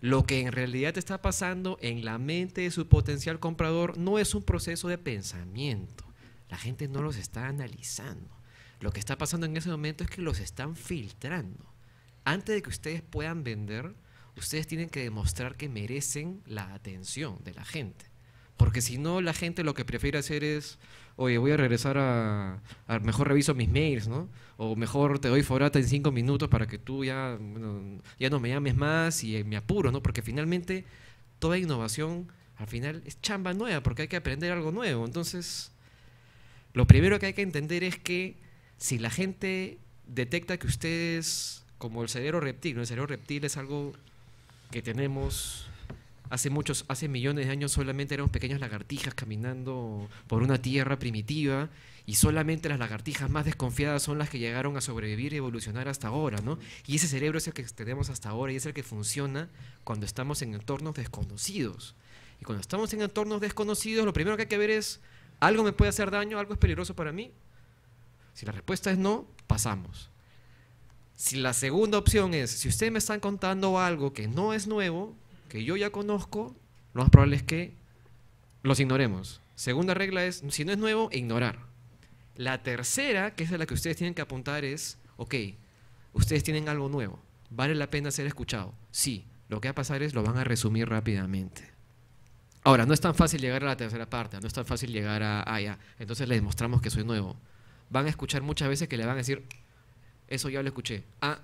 lo que en realidad está pasando en la mente de su potencial comprador no es un proceso de pensamiento. La gente no los está analizando. Lo que está pasando en ese momento es que los están filtrando. Antes de que ustedes puedan vender, ustedes tienen que demostrar que merecen la atención de la gente. Porque si no, la gente lo que prefiere hacer es, oye, voy a regresar a, mejor reviso mis mails, ¿no? O mejor te doy forata en cinco minutos para que tú ya, ya no me llames más y eh, me apuro, ¿no? Porque finalmente toda innovación al final es chamba nueva, porque hay que aprender algo nuevo. Entonces, lo primero que hay que entender es que si la gente detecta que ustedes, como el cerebro reptil, ¿no? el cerebro reptil es algo que tenemos hace muchos, hace millones de años solamente éramos pequeñas lagartijas caminando por una tierra primitiva y solamente las lagartijas más desconfiadas son las que llegaron a sobrevivir y evolucionar hasta ahora, ¿no? Y ese cerebro es el que tenemos hasta ahora y es el que funciona cuando estamos en entornos desconocidos. Y cuando estamos en entornos desconocidos, lo primero que hay que ver es, ¿algo me puede hacer daño? ¿Algo es peligroso para mí? Si la respuesta es no, pasamos. Si la segunda opción es, si ustedes me están contando algo que no es nuevo, que yo ya conozco, lo más probable es que los ignoremos. Segunda regla es, si no es nuevo, ignorar. La tercera, que es la que ustedes tienen que apuntar, es, ok, ustedes tienen algo nuevo, vale la pena ser escuchado. Sí, lo que va a pasar es, lo van a resumir rápidamente. Ahora, no es tan fácil llegar a la tercera parte, no es tan fácil llegar a, ah, ya, entonces les demostramos que soy nuevo. Van a escuchar muchas veces que le van a decir, eso ya lo escuché, ah,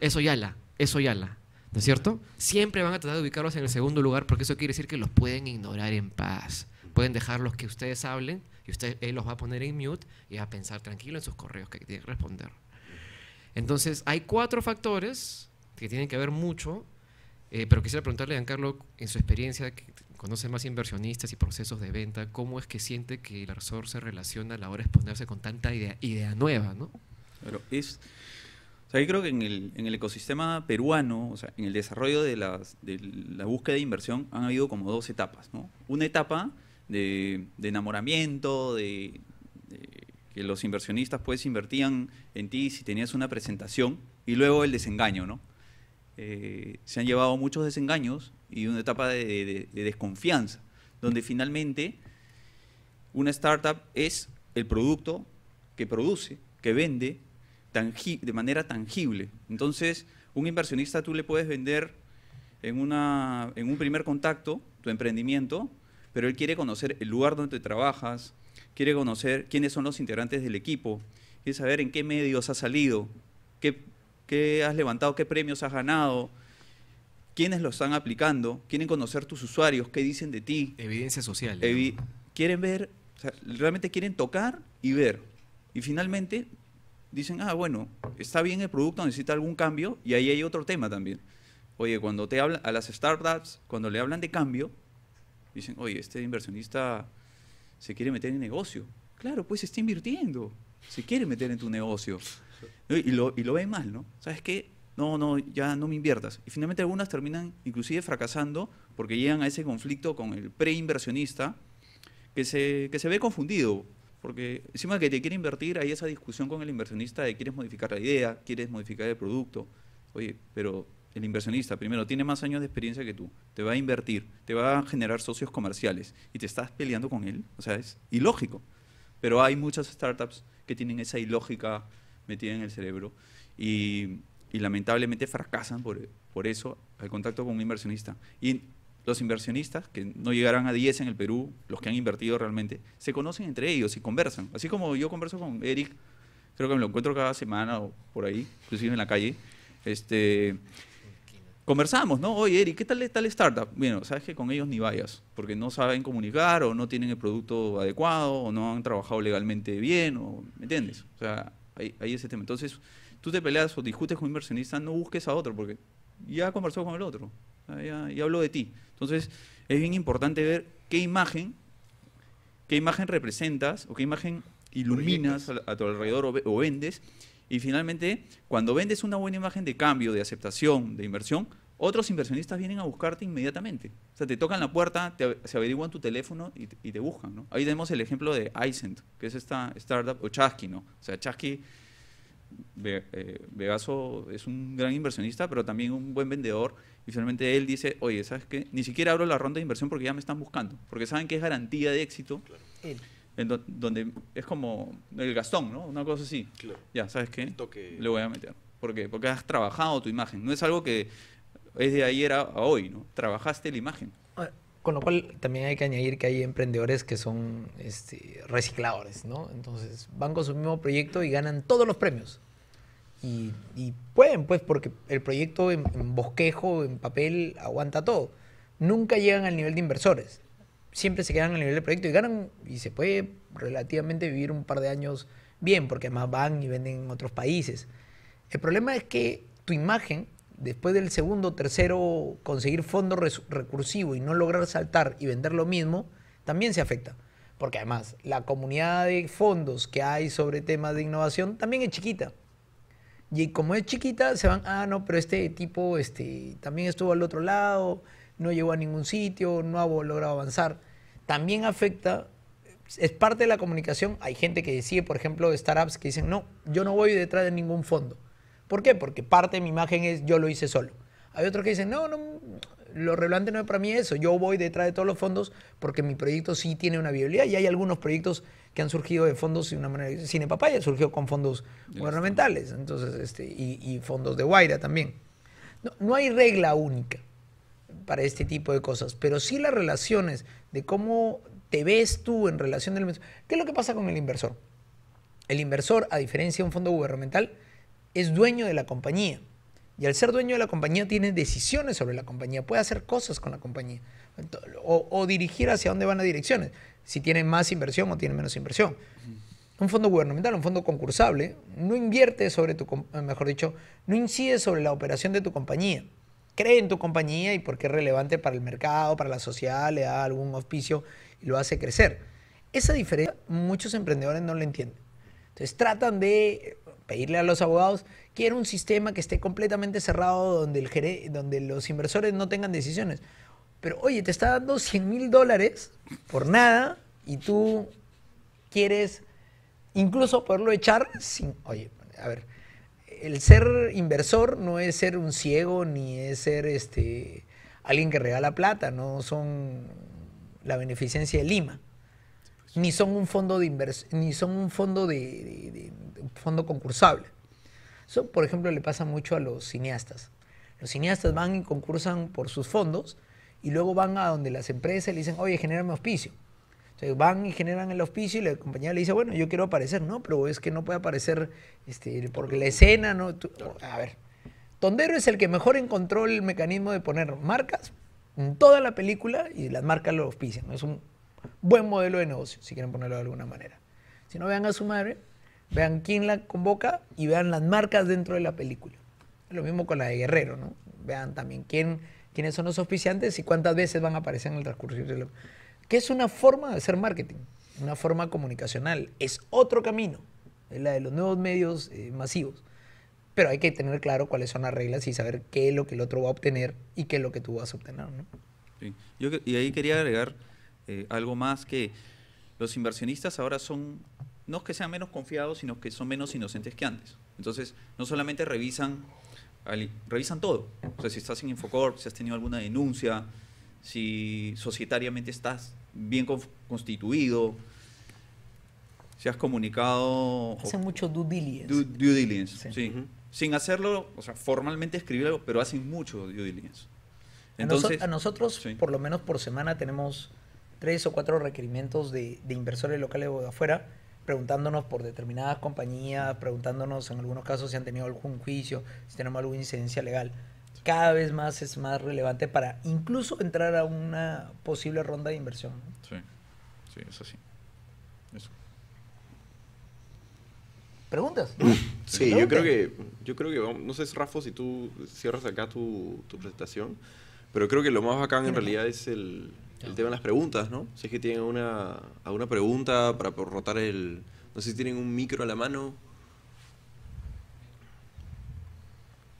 eso ya la, eso ya la. ¿no es cierto? Siempre van a tratar de ubicarlos en el segundo lugar porque eso quiere decir que los pueden ignorar en paz. Pueden dejarlos que ustedes hablen y usted, él los va a poner en mute y va a pensar tranquilo en sus correos que tiene que responder. Entonces, hay cuatro factores que tienen que ver mucho, eh, pero quisiera preguntarle a Giancarlo, en su experiencia, que conoce más inversionistas y procesos de venta, ¿cómo es que siente que el Arsor se relaciona a la hora de exponerse con tanta idea, idea nueva? ¿no? es o yo creo que en el, ecosistema peruano, o en el desarrollo de, la búsqueda de inversión, han habido como dos etapas, ¿no? Una etapa de, enamoramiento, de, que los inversionistas pues invertían en ti si tenías una presentación, y luego el desengaño, eh, se han llevado muchos desengaños y una etapa de, de desconfianza, donde finalmente una startup es el producto que produce, que vende, de manera tangible. Entonces, un inversionista tú le puedes vender en, una, en un primer contacto tu emprendimiento, pero él quiere conocer el lugar donde trabajas, quiere conocer quiénes son los integrantes del equipo, quiere saber en qué medios has salido, qué, has levantado, qué premios has ganado, quiénes lo están aplicando, quieren conocer tus usuarios, qué dicen de ti. Evidencia social. Quieren ver, realmente quieren tocar y ver. Y finalmente dicen, ah, bueno, está bien el producto, necesita algún cambio, y ahí hay otro tema también. Oye, cuando te hablan a las startups, cuando le hablan de cambio, dicen, oye, este inversionista se quiere meter en negocio. Claro, pues está invirtiendo, se quiere meter en tu negocio. Y lo, y lo ven mal, ¿no? ¿Sabes qué? No, no, ya no me inviertas. Y finalmente algunas terminan inclusive fracasando porque llegan a ese conflicto con el preinversionista que se, que se ve confundido porque encima que te quiere invertir, hay esa discusión con el inversionista de quieres modificar la idea, quieres modificar el producto. Oye, pero el inversionista, primero, tiene más años de experiencia que tú, te va a invertir, te va a generar socios comerciales y te estás peleando con él. O sea, es ilógico. Pero hay muchas startups que tienen esa ilógica metida en el cerebro y, lamentablemente fracasan por, por eso al contacto con un inversionista. Y los inversionistas, que no llegarán a 10 en el Perú, los que han invertido realmente, se conocen entre ellos y conversan. Así como yo converso con Eric, creo que me lo encuentro cada semana o por ahí, inclusive en la calle, este, conversamos, ¿no? Oye, Eric, ¿qué tal tal startup? Bueno, sabes que con ellos ni vayas, porque no saben comunicar o no tienen el producto adecuado o no han trabajado legalmente bien, o, ¿me entiendes? O sea, ahí es ese tema. Entonces, tú te peleas o discutes con un inversionista, no busques a otro, porque ya conversó con el otro ya, hablo de ti. Entonces, es bien importante ver qué imagen, qué imagen representas o qué imagen iluminas a, tu alrededor o, vendes. Y finalmente, cuando vendes una buena imagen de cambio, de aceptación, de inversión, otros inversionistas vienen a buscarte inmediatamente. O sea, te tocan la puerta, se averiguan tu teléfono y, te buscan. Ahí tenemos el ejemplo de Isent, que es esta startup, o Chasky, ¿no? O sea, Chasky eh, Vegaso es un gran inversionista, pero también un buen vendedor. Y finalmente él dice, oye, ¿sabes qué? Ni siquiera abro la ronda de inversión porque ya me están buscando, porque saben que es garantía de éxito. donde es como el Gastón, ¿no? Una cosa así. Ya, ¿sabes qué? Le voy a meter. ¿Por Porque has trabajado tu imagen. No es algo que es de ayer a, hoy, ¿no? Trabajaste la imagen. Ah, con lo cual también hay que añadir que hay emprendedores que son este, recicladores, ¿no? Entonces van con su mismo proyecto y ganan todos los premios. Y, pueden, pues, porque el proyecto en, en, bosquejo, en papel, aguanta todo. Nunca llegan al nivel de inversores. Siempre se quedan al nivel del proyecto y ganan y se puede relativamente vivir un par de años bien, porque además van y venden en otros países. El problema es que tu imagen después del segundo, tercero, conseguir fondo recursivo y no lograr saltar y vender lo mismo, también se afecta. Porque además, la comunidad de fondos que hay sobre temas de innovación también es chiquita. Y como es chiquita, se van, ah, no, pero este tipo este, también estuvo al otro lado, no llegó a ningún sitio, no ha logrado avanzar. También afecta, es parte de la comunicación. Hay gente que decide, por ejemplo, startups que dicen, no, yo no voy detrás de ningún fondo ¿Por qué? Porque parte de mi imagen es yo lo hice solo. Hay otros que dicen, no, no, lo relevante no es para mí eso. Yo voy detrás de todos los fondos porque mi proyecto sí tiene una viabilidad y hay algunos proyectos que han surgido de fondos de una manera. Cine Papaya surgió con fondos gubernamentales entonces, este, y, fondos de Guaira también. No, no hay regla única para este tipo de cosas, pero sí las relaciones de cómo te ves tú en relación del... ¿Qué es lo que pasa con el inversor? El inversor, a diferencia de un fondo gubernamental, es dueño de la compañía. Y al ser dueño de la compañía tiene decisiones sobre la compañía, puede hacer cosas con la compañía o, dirigir hacia dónde van las direcciones, si tiene más inversión o tiene menos inversión. Un fondo gubernamental, un fondo concursable, no invierte sobre tu, eh, mejor dicho, no incide sobre la operación de tu compañía. Cree en tu compañía y porque es relevante para el mercado, para la sociedad, le da algún auspicio y lo hace crecer. Esa diferencia muchos emprendedores no lo entienden. Entonces tratan de pedirle a los abogados, quiero un sistema que esté completamente cerrado, donde, el donde los inversores no tengan decisiones. Pero oye, te está dando 100 mil dólares por nada y tú quieres incluso poderlo echar sin... Oye, a ver, el ser inversor no es ser un ciego ni es ser este, alguien que regala plata, no son la beneficencia de Lima ni son un fondo de inversión, ni son un fondo de, fondo concursable. Eso, por ejemplo, le pasa mucho a los cineastas. Los cineastas van y concursan por sus fondos y luego van a donde las empresas le dicen, oye, genérame auspicio. sea, van y generan el auspicio y la compañía le dice, bueno, yo quiero aparecer, no, pero es que no puede aparecer este, porque la escena no. a ver, Tondero es el que mejor encontró el mecanismo de poner marcas en toda la película y las marcas lo auspician. Es un Buen modelo de negocio, si quieren ponerlo de alguna manera. Si no, vean a su madre, vean quién la convoca y vean las marcas dentro de la película. Lo mismo con la de Guerrero, ¿no? Vean también quién, quiénes son los oficiantes y cuántas veces van a aparecer en el transcurso de lo... Que es una forma de hacer marketing, una forma comunicacional. Es otro camino, es la de los nuevos medios eh, masivos. Pero hay que tener claro cuáles son las reglas y saber qué es lo que el otro va a obtener y qué es lo que tú vas a obtener, ¿no? Yo, y ahí quería agregar eh, algo más que los inversionistas ahora son, no es que sean menos confiados, sino que son menos inocentes que antes. Entonces, no solamente revisan, revisan todo. O sea, si estás en Infocorp, si has tenido alguna denuncia, si societariamente estás bien constituido, si has comunicado... Hacen mucho due diligence. Due, diligence, sí. Sin hacerlo, o sea, formalmente escribir algo, pero hacen mucho due diligence. Entonces, a, nosotros, por lo menos por semana, tenemos tres o cuatro requerimientos de, inversores locales o de afuera preguntándonos por determinadas compañías, preguntándonos en algunos casos si han tenido algún juicio, si tenemos alguna incidencia legal. Cada vez más es más relevante para incluso entrar a una posible ronda de inversión. Sí, sí, es así. Eso. ¿Preguntas? Mm. Sí, yo creo que, yo creo que, no sé, Rafa, si tú cierras acá tu, tu presentación, pero creo que lo más bacán en realidad es el, el tema de las preguntas, ¿no? Si es que tienen una, alguna pregunta para rotar el... No sé si tienen un micro a la mano.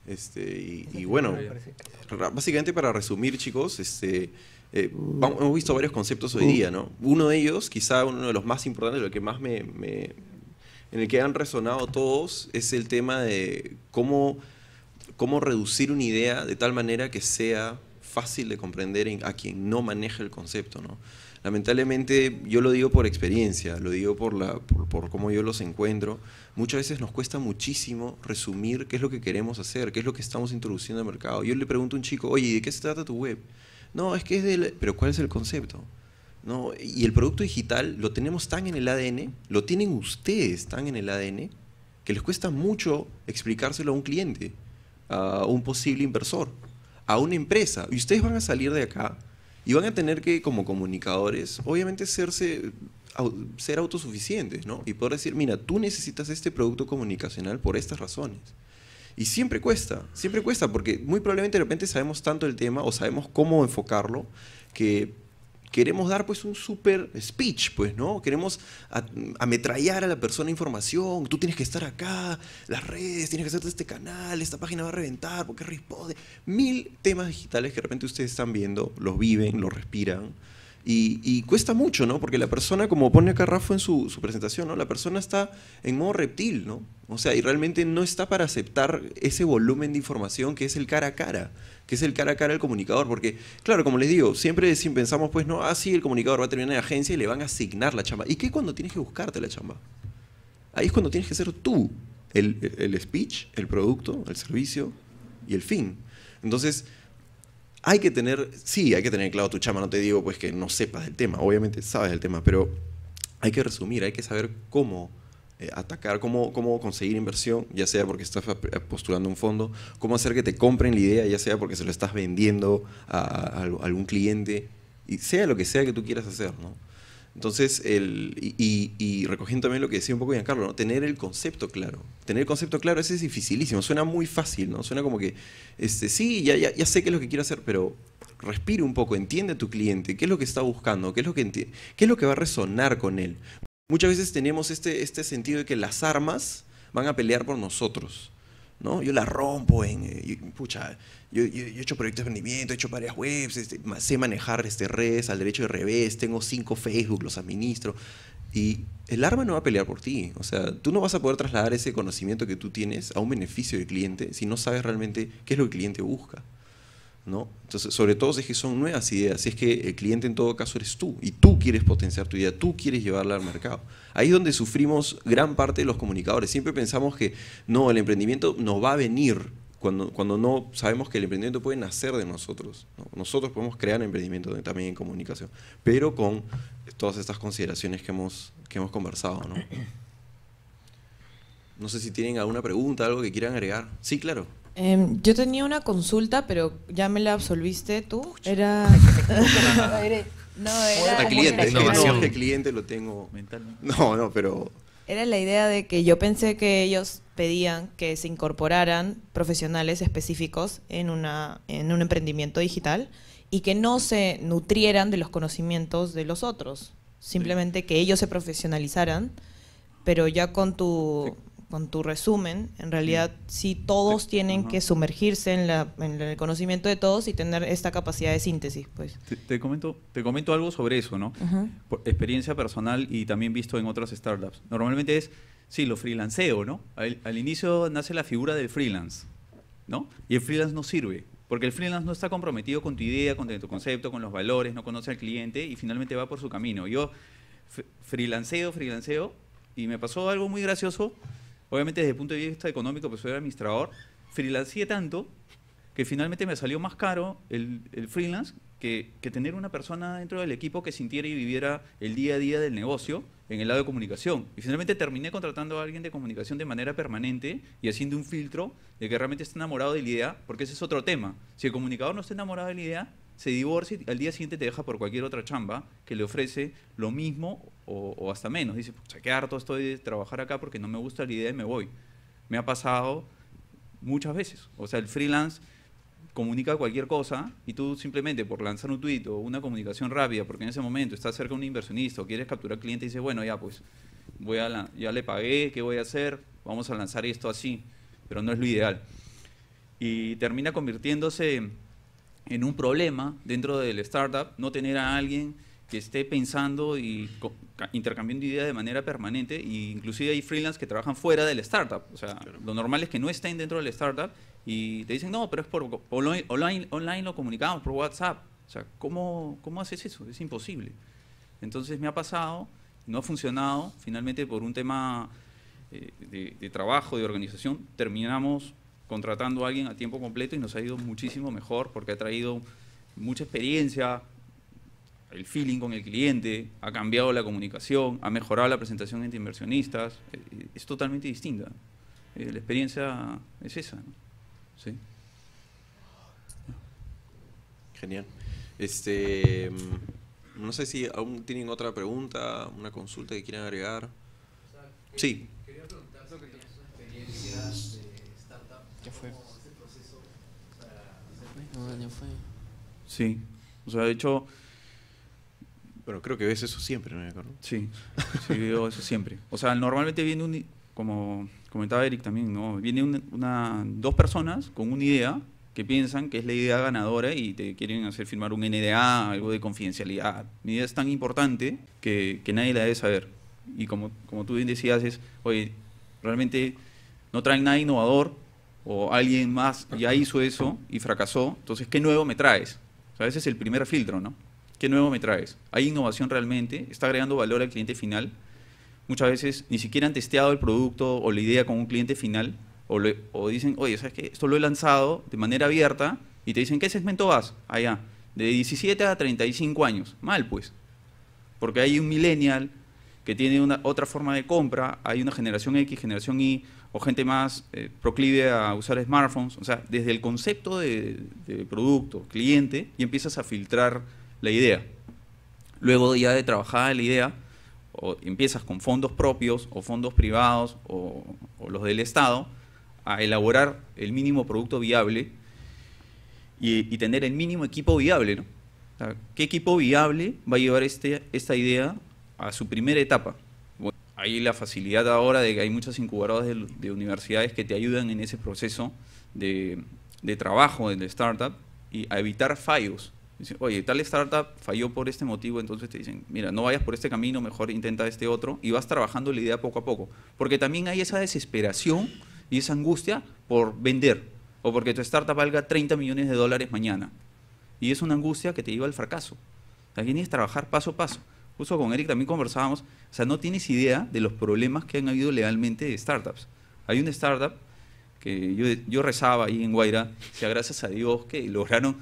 Este, y, bueno, básicamente para resumir, chicos, este, eh, mm. hemos visto varios conceptos hoy mm. día, ¿no? Uno de ellos, quizá uno de los más importantes, lo que más me, en el que han resonado todos, es el tema de cómo, cómo reducir una idea de tal manera que sea fácil de comprender a quien no maneja el concepto, ¿no? Lamentablemente, yo lo digo por experiencia, lo digo por, la, por, cómo yo los encuentro, muchas veces nos cuesta muchísimo resumir qué es lo que queremos hacer, qué es lo que estamos introduciendo al mercado. Yo le pregunto a un chico, oye, ¿de qué se trata tu web? No, es que es del... Pero ¿cuál es el concepto? ¿No? Y el producto digital lo tenemos tan en el ADN, lo tienen ustedes tan en el ADN, que les cuesta mucho explicárselo a un cliente, a un posible inversor a una empresa. Y ustedes van a salir de acá y van a tener que, como comunicadores, obviamente ser autosuficientes, ¿no? Y poder decir, mira, tú necesitas este producto comunicacional por estas razones. Y siempre cuesta, siempre cuesta, porque muy probablemente de repente sabemos tanto el tema o sabemos cómo enfocarlo que queremos dar pues un super speech, pues, ¿no? Queremos ametrallar a la persona información, tú tienes que estar acá, las redes, tienes que hacerte este canal, esta página va a reventar, porque responde. Mil temas digitales que de repente ustedes están viendo, los viven, los respiran y, cuesta mucho, ¿no? Porque la persona, como pone acá Rafa en su, presentación, ¿no? La persona está en modo reptil, ¿no? O sea, y realmente no está para aceptar ese volumen de información que es el cara a cara, que es el cara a cara del comunicador. Porque, claro, como les digo, siempre pensamos, pues, no, así ah, el comunicador va a tener una agencia y le van a asignar la chamba. ¿Y qué cuando tienes que buscarte la chamba? Ahí es cuando tienes que ser tú, el, el speech, el producto, el servicio y el fin. Entonces, hay que tener, sí, hay que tener claro tu chama, no te digo pues que no sepas del tema, obviamente sabes del tema, pero hay que resumir, hay que saber cómo eh, atacar, cómo, cómo conseguir inversión, ya sea porque estás eh, postulando un fondo, cómo hacer que te compren la idea, ya sea porque se lo estás vendiendo a, a algún cliente, y sea lo que sea que tú quieras hacer, ¿no? Entonces, el, y, recogiendo también lo que decía un poco Giancarlo, ¿no? tener el concepto claro. Tener el concepto claro, ese es dificilísimo, suena muy fácil, ¿no? Suena como que, este, sí, ya, ya, sé qué es lo que quiero hacer, pero respire un poco, entiende a tu cliente, qué es lo que está buscando, qué es lo que, qué es lo que va a resonar con él. Muchas veces tenemos este, este sentido de que las armas van a pelear por nosotros. ¿no? Yo la rompo en, eh, pucha, yo, he hecho proyectos de emprendimiento, he hecho varias webs, este, sé manejar este, redes al derecho y revés, tengo cinco Facebook, los administro. Y el arma no va a pelear por ti. O sea, tú no vas a poder trasladar ese conocimiento que tú tienes a un beneficio del cliente si no sabes realmente qué es lo que el cliente busca. ¿no? Entonces, sobre todo si es que son nuevas ideas, si es que el cliente en todo caso eres tú y tú quieres potenciar tu idea, tú quieres llevarla al mercado. Ahí es donde sufrimos gran parte de los comunicadores. Siempre pensamos que no, el emprendimiento nos va a venir cuando, cuando no sabemos que el emprendimiento puede nacer de nosotros. Nosotros podemos crear emprendimiento también en comunicación, pero con todas estas consideraciones que hemos, que hemos conversado. ¿no? no sé si tienen alguna pregunta, algo que quieran agregar. Sí, claro. Em, yo tenía una consulta, pero ya me la absolviste tú. Era. no, era. cliente, no, no, cliente lo tengo. Mentalmente. No, no, pero. Era la idea de que yo pensé que ellos pedían que se incorporaran profesionales específicos en, una, en un emprendimiento digital y que no se nutrieran de los conocimientos de los otros, simplemente que ellos se profesionalizaran, pero ya con tu con tu resumen, en realidad sí todos tienen que sumergirse en, el conocimiento de todos y tener esta capacidad de síntesis. Pues. Te, comento, te comento algo sobre eso, ¿no? Por experiencia personal y también visto en otras startups. Normalmente es, sí, lo freelanceo, ¿no? Al, al, inicio nace la figura del freelance, ¿no? Y el freelance no sirve. Porque el freelance no está comprometido con tu idea, con tu concepto, con los valores, no conoce al cliente y finalmente va por su camino. Yo freelanceo, freelanceo y me pasó algo muy gracioso Obviamente desde el punto de vista económico, pues soy administrador, freelancé tanto que finalmente me salió más caro el, freelance que, que, tener una persona dentro del equipo que sintiera y viviera el día a día del negocio en el lado de comunicación. Y finalmente terminé contratando a alguien de comunicación de manera permanente y haciendo un filtro de que realmente esté enamorado de la idea, porque ese es otro tema. Si el comunicador no está enamorado de la idea, se divorcia y al día siguiente te deja por cualquier otra chamba que le ofrece lo mismo o, hasta menos. Dice, se qué harto estoy de trabajar acá porque no me gusta la idea y me voy. Me ha pasado muchas veces. O sea, el freelance comunica cualquier cosa y tú simplemente por lanzar un tweet o una comunicación rápida, porque en ese momento estás cerca de un inversionista o quieres capturar cliente y dices, bueno, ya pues, voy a ya le pagué, ¿qué voy a hacer? Vamos a lanzar esto así, pero no es lo ideal. Y termina convirtiéndose en un problema dentro del startup no tener a alguien que esté pensando y intercambiando ideas de manera permanente. E inclusive hay freelance que trabajan fuera del startup. O sea, lo normal es que no estén dentro del startup y te dicen, no, pero es por, online, online lo comunicamos, por WhatsApp. O sea, ¿cómo, ¿cómo haces eso? Es imposible. Entonces me ha pasado, no ha funcionado, finalmente por un tema eh, de, de trabajo, de organización, terminamos contratando a alguien a tiempo completo y nos ha ido muchísimo mejor porque ha traído mucha experiencia, el feeling con el cliente, ha cambiado la comunicación, ha mejorado la presentación entre inversionistas, eh, es totalmente distinta. Eh, la experiencia es esa. Genial. Este, mm, no sé si aún tienen otra pregunta, una consulta que quieran agregar. Sí. Sí. O sea, de hecho, pero creo que ves eso siempre, ¿no? Sí, sí, veo eso siempre. O sea, normalmente viene un, como comentaba Eric también, ¿no? Viene una, dos personas con una idea que piensan que es la idea ganadora y te quieren hacer firmar un NDA, algo de confidencialidad. Mi idea es tan importante que, nadie la debe saber. Y como, como tú bien decías, es, oye, realmente no traen nada innovador o alguien más ya hizo eso y fracasó, entonces, ¿qué nuevo me traes? O sea, ese es el primer filtro, ¿no? ¿Qué nuevo me traes? ¿Hay innovación realmente? ¿Está agregando valor al cliente final? Muchas veces ni siquiera han testeado el producto o la idea con un cliente final o, dicen, oye, ¿sabes qué? Esto lo he lanzado de manera abierta y te dicen, ¿qué segmento vas? Allá, de 17 a 35 años. Mal, pues. Porque hay un millennial que tiene una, otra forma de compra, hay una generación X, generación Y, o gente más eh, proclive a usar smartphones. O sea, desde el concepto de producto, cliente, y empiezas a filtrar la idea. Luego ya de trabajar la idea, o empiezas con fondos propios o fondos privados o, los del Estado a elaborar el mínimo producto viable y, tener el mínimo equipo viable. ¿Qué equipo viable va a llevar este, esta idea a su primera etapa? hay la facilidad ahora de que hay muchas incubadoras de, universidades que te ayudan en ese proceso de, de trabajo de startup y a evitar fallos. Dicen, oye, tal startup falló por este motivo, entonces te dicen, mira, no vayas por este camino, mejor intenta este otro, y vas trabajando la idea poco a poco. Porque también hay esa desesperación y esa angustia por vender, o porque tu startup valga 30 millones de dólares mañana. Y es una angustia que te lleva al fracaso. Aquí tienes que trabajar paso a paso. Justo con Eric también conversábamos, o sea, no tienes idea de los problemas que han habido legalmente de startups. Hay una startup que yo, yo rezaba ahí en Guaira, sea gracias a Dios que lograron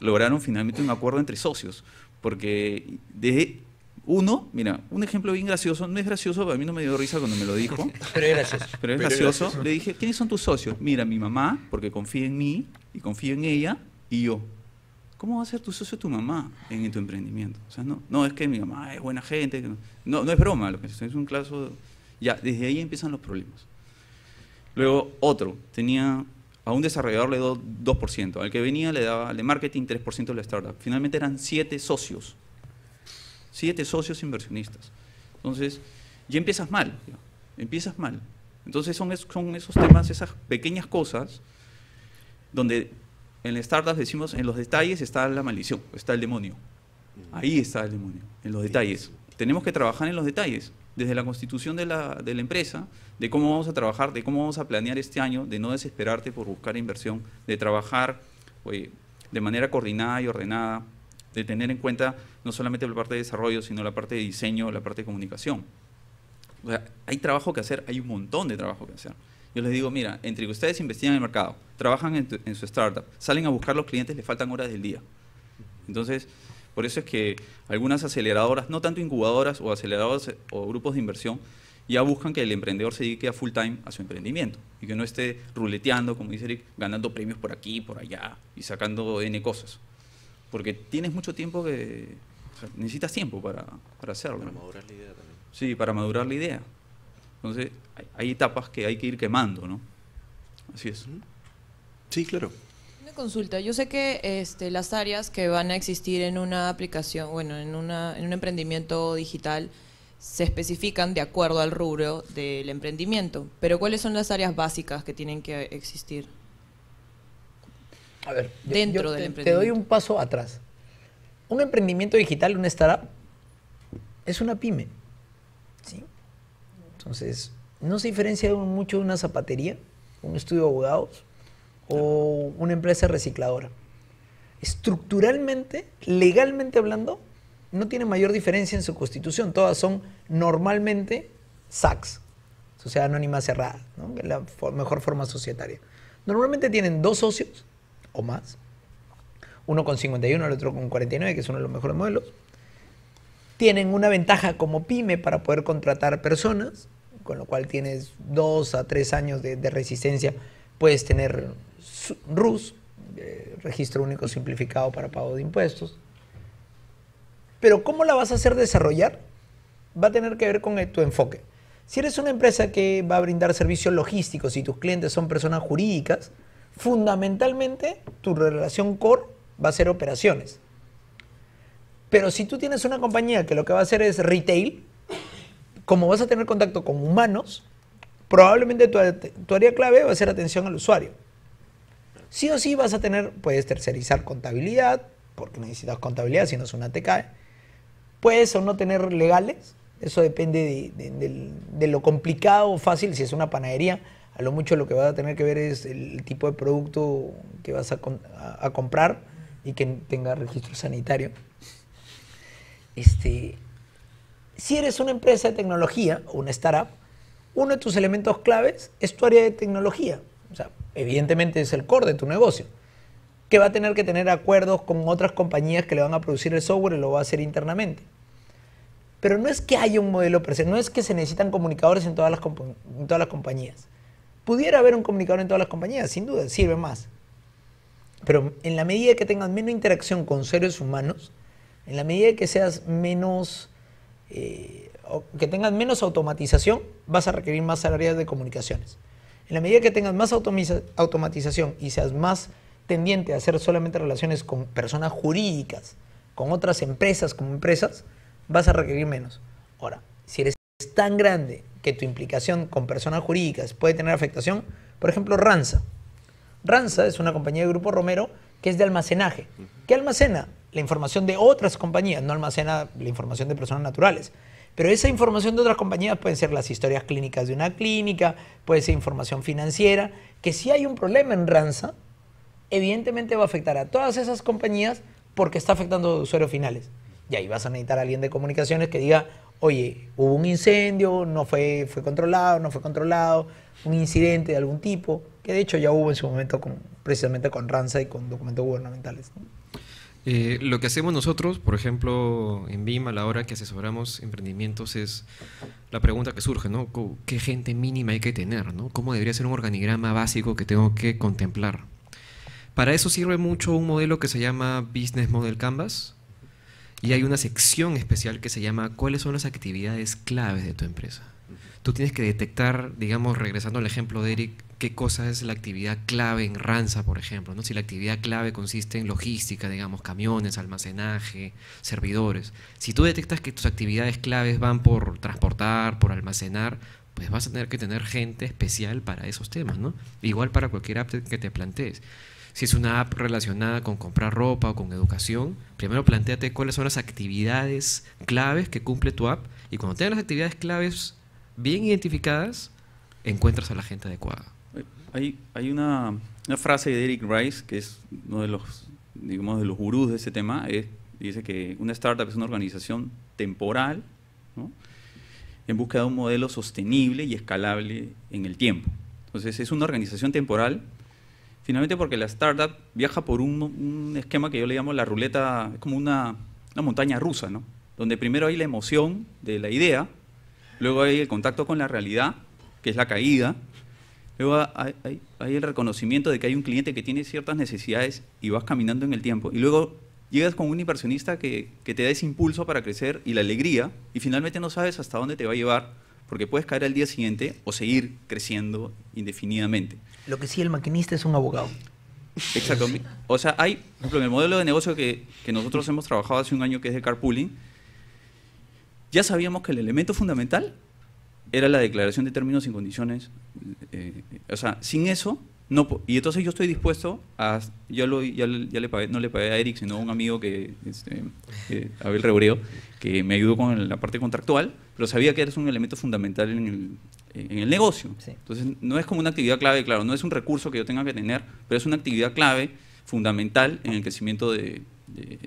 lograron finalmente un acuerdo entre socios, porque desde uno, mira, un ejemplo bien gracioso, no es gracioso, a mí no me dio risa cuando me lo dijo. pero es gracioso. Pero es gracioso. Le dije, ¿quiénes son tus socios? Mira, mi mamá, porque confía en mí y confío en ella, y yo. ¿Cómo va a ser tu socio tu mamá en tu emprendimiento? O sea, no, no es que mi mamá es buena gente. No, no es broma, lo que es un caso. Ya, desde ahí empiezan los problemas. Luego, otro, tenía a un desarrollador le doy 2%, al que venía le daba de marketing 3% de la startup. Finalmente eran 7 socios, 7 socios inversionistas. Entonces, ya empiezas mal, empiezas mal. Entonces son, esos temas, esas pequeñas cosas, donde en la startup decimos, en los detalles está la maldición, está el demonio. Mm. Ahí está el demonio, en los detalles. Tenemos que trabajar en los detalles desde la constitución de la, empresa, de cómo vamos a trabajar, de cómo vamos a planear este año, de no desesperarte por buscar inversión, de trabajar de manera coordinada y ordenada, de tener en cuenta no solamente la parte de desarrollo, sino la parte de diseño, la parte de comunicación. hay trabajo que hacer, hay un montón de trabajo que hacer. Yo les digo, mira, entre que ustedes investigan el mercado, trabajan en, su startup, salen a buscar los clientes, les faltan horas del día. Entonces, por eso es que algunas aceleradoras, no tanto incubadoras o aceleradoras eh, o grupos de inversión, ya buscan que el emprendedor se dedique a full time a su emprendimiento y que no esté ruleteando, como dice Eric, ganando premios por aquí, por allá y sacando N cosas. Porque tienes mucho tiempo que... necesitas tiempo para, hacerlo. Para madurar la idea también. Sí, para madurar la idea. Entonces, hay etapas que hay que ir quemando, ¿no? Así es. Sí, claro consulta. Yo sé que este, las áreas que van a existir en una aplicación, bueno, en, una, un emprendimiento digital, se especifican de acuerdo al rubro del emprendimiento. Pero ¿cuáles son las áreas básicas que tienen que existir? A ver, dentro del te, Te doy un paso atrás. Un emprendimiento digital, una startup, es una pyme. ¿sí? Entonces, no se diferencia mucho de una zapatería, un estudio de abogados, o una empresa recicladora. Estructuralmente, legalmente hablando, no tiene mayor diferencia en su constitución. Todas son normalmente SACs, sociedad anónima cerrada, la mejor forma societaria. Normalmente tienen dos socios o más, uno con 51, el otro con 49, que es uno de los mejores modelos. Tienen una ventaja como pyme para poder contratar personas, con lo cual tienes dos a tres años de resistencia, puedes tener RUS, eh, Registro Único Simplificado para Pago de Impuestos. Pero cómo la vas a hacer desarrollar va a tener que ver con eh, tu enfoque. Si eres una empresa que va a brindar servicios logísticos y tus clientes son personas jurídicas, fundamentalmente tu relación core va a ser operaciones. Pero si tú tienes una compañía que lo que va a hacer es retail, como vas a tener contacto con humanos, probablemente tu área clave va a ser atención al usuario. Sí o sí vas a tener, puedes tercerizar contabilidad, porque necesitas contabilidad, si no es una te Puedes o no tener legales, eso depende de, lo complicado o fácil, si es una panadería. A lo mucho lo que vas a tener que ver es el tipo de producto que vas a, comprar y que tenga registro sanitario. Este, si eres una empresa de tecnología o una startup, uno de tus elementos claves es tu área de tecnología evidentemente es el core de tu negocio. Que va a tener que tener acuerdos con otras compañías que le van a producir el software y lo va a hacer internamente. Pero no es que haya un modelo per no es que se necesitan comunicadores en todas las, todas las compañías. Pudiera haber un comunicador en todas las compañías, sin duda, sirve más. Pero en la medida que tengas menos interacción con seres humanos, en la medida que seas menos, eh, que tengas menos automatización, vas a requerir más áreas de comunicaciones. En la medida que tengas más automatización y seas más tendiente a hacer solamente relaciones con personas jurídicas, con otras empresas, como empresas, vas a requerir menos. Ahora, si eres tan grande que tu implicación con personas jurídicas puede tener afectación, por ejemplo, Ranza. Ranza es una compañía de Grupo Romero que es de almacenaje. ¿Qué almacena? La información de otras compañías, no almacena la información de personas naturales. Pero esa información de otras compañías pueden ser las historias clínicas de una clínica, puede ser información financiera, que si hay un problema en RANSA, evidentemente va a afectar a todas esas compañías porque está afectando a usuarios finales. Y ahí vas a necesitar a alguien de comunicaciones que diga, oye, hubo un incendio, no fue, fue controlado, no fue controlado, un incidente de algún tipo, que de hecho ya hubo en su momento precisamente con RANSA y con documentos gubernamentales. Eh, lo que hacemos nosotros, por ejemplo, en BIM a la hora que asesoramos emprendimientos es la pregunta que surge, ¿no? ¿Qué gente mínima hay que tener? ¿Cómo debería ser un organigrama básico que tengo que contemplar? Para eso sirve mucho un modelo que se llama Business Model Canvas y hay una sección especial que se llama ¿Cuáles son las actividades claves de tu empresa? Tú tienes que detectar, digamos, regresando al ejemplo de Eric, qué cosa es la actividad clave en Ranza, por ejemplo, ¿no? si la actividad clave consiste en logística, digamos, camiones, almacenaje, servidores. Si tú detectas que tus actividades claves van por transportar, por almacenar, pues vas a tener que tener gente especial para esos temas, ¿no? Igual para cualquier app que te plantees. Si es una app relacionada con comprar ropa o con educación, primero planteate cuáles son las actividades claves que cumple tu app y cuando tengas las actividades claves bien identificadas, encuentras a la gente adecuada hay, una, frase de Eric Rice, que es uno de los, digamos, de los gurús de ese tema, dice que una startup es una organización temporal, en busca de un modelo sostenible y escalable en el tiempo. Entonces es una organización temporal, finalmente porque la startup viaja por un, esquema que yo le llamo la ruleta, es como una, una montaña rusa, ¿no? donde primero hay la emoción de la idea, luego hay el contacto con la realidad, que es la caída, Luego hay, el reconocimiento de que hay un cliente que tiene ciertas necesidades y vas caminando en el tiempo. Y luego llegas con un inversionista que, te da ese impulso para crecer y la alegría y finalmente no sabes hasta dónde te va a llevar porque puedes caer al día siguiente o seguir creciendo indefinidamente. Lo que sí, el maquinista es un abogado. Exacto. O sea, hay, por ejemplo, en el modelo de negocio que, nosotros hemos trabajado hace un año, que es de carpooling, ya sabíamos que el elemento fundamental era la declaración de términos y condiciones. Eh, o sea, sin eso, no y entonces yo estoy dispuesto a. yo lo, no le pagué a Eric, sino a un amigo que. Este, Abel Rebreo, que me ayudó con la parte contractual, pero sabía que era un elemento fundamental en el, negocio. Entonces, no es como una actividad clave, claro, no es un recurso que yo tenga que tener, pero es una actividad clave, fundamental en el crecimiento de,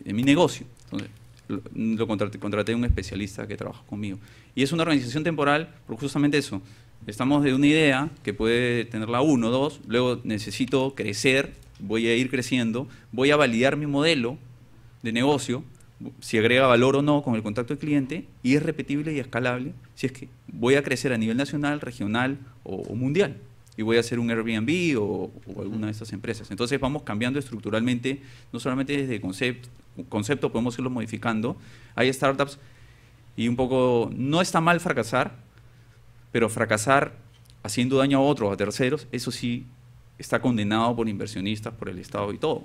mi negocio. Entonces, lo, contraté, a un especialista que trabaja conmigo. Y es una organización temporal por justamente eso. Estamos de una idea que puede tenerla uno, dos, luego necesito crecer, voy a ir creciendo, voy a validar mi modelo de negocio, si agrega valor o no con el contacto del cliente, y es repetible y escalable si es que voy a crecer a nivel nacional, regional o mundial y voy a hacer un Airbnb o, alguna de estas empresas. Entonces vamos cambiando estructuralmente, no solamente desde concepto, concepto podemos irlo modificando. Hay startups y un poco, no está mal fracasar, pero fracasar haciendo daño a otros, a terceros, eso sí está condenado por inversionistas, por el Estado y todo.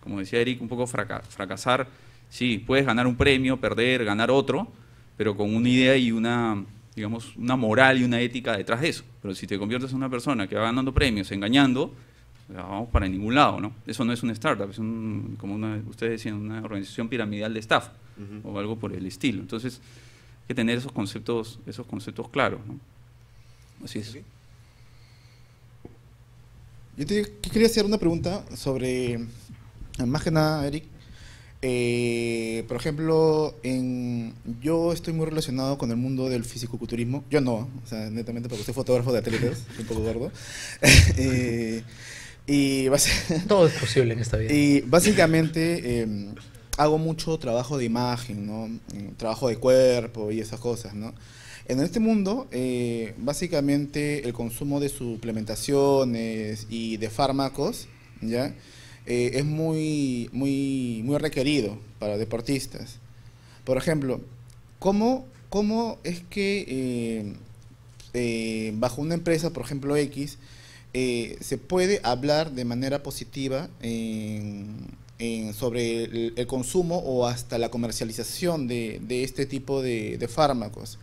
como decía Eric, un poco fracasar, sí, puedes ganar un premio, perder, ganar otro, pero con una idea y una digamos, una moral y una ética detrás de eso. Pero si te conviertes en una persona que va ganando premios, engañando, vamos para ningún lado, ¿no? Eso no es una startup, es un, como ustedes decían, una organización piramidal de staff o algo por el estilo. Entonces, hay que tener esos conceptos, esos conceptos claros, ¿no? Así es. Yo te quería hacer una pregunta sobre, más que nada, Eric, eh, por ejemplo, en, yo estoy muy relacionado con el mundo del fisicoculturismo. Yo no, netamente porque soy fotógrafo de atletas, un poco gordo. Eh, y Todo es posible en esta vida. Y básicamente em, hago mucho trabajo de imagen, eh, Trabajo de cuerpo y esas cosas, En este mundo, básicamente el consumo de suplementaciones y de fármacos, ¿ya? Eh, es muy, muy, muy requerido para deportistas. Por ejemplo, ¿cómo, cómo es que eh, eh, bajo una empresa, por ejemplo X, se puede hablar de manera positiva sobre el, consumo o hasta la comercialización de, de este tipo de, fármacos?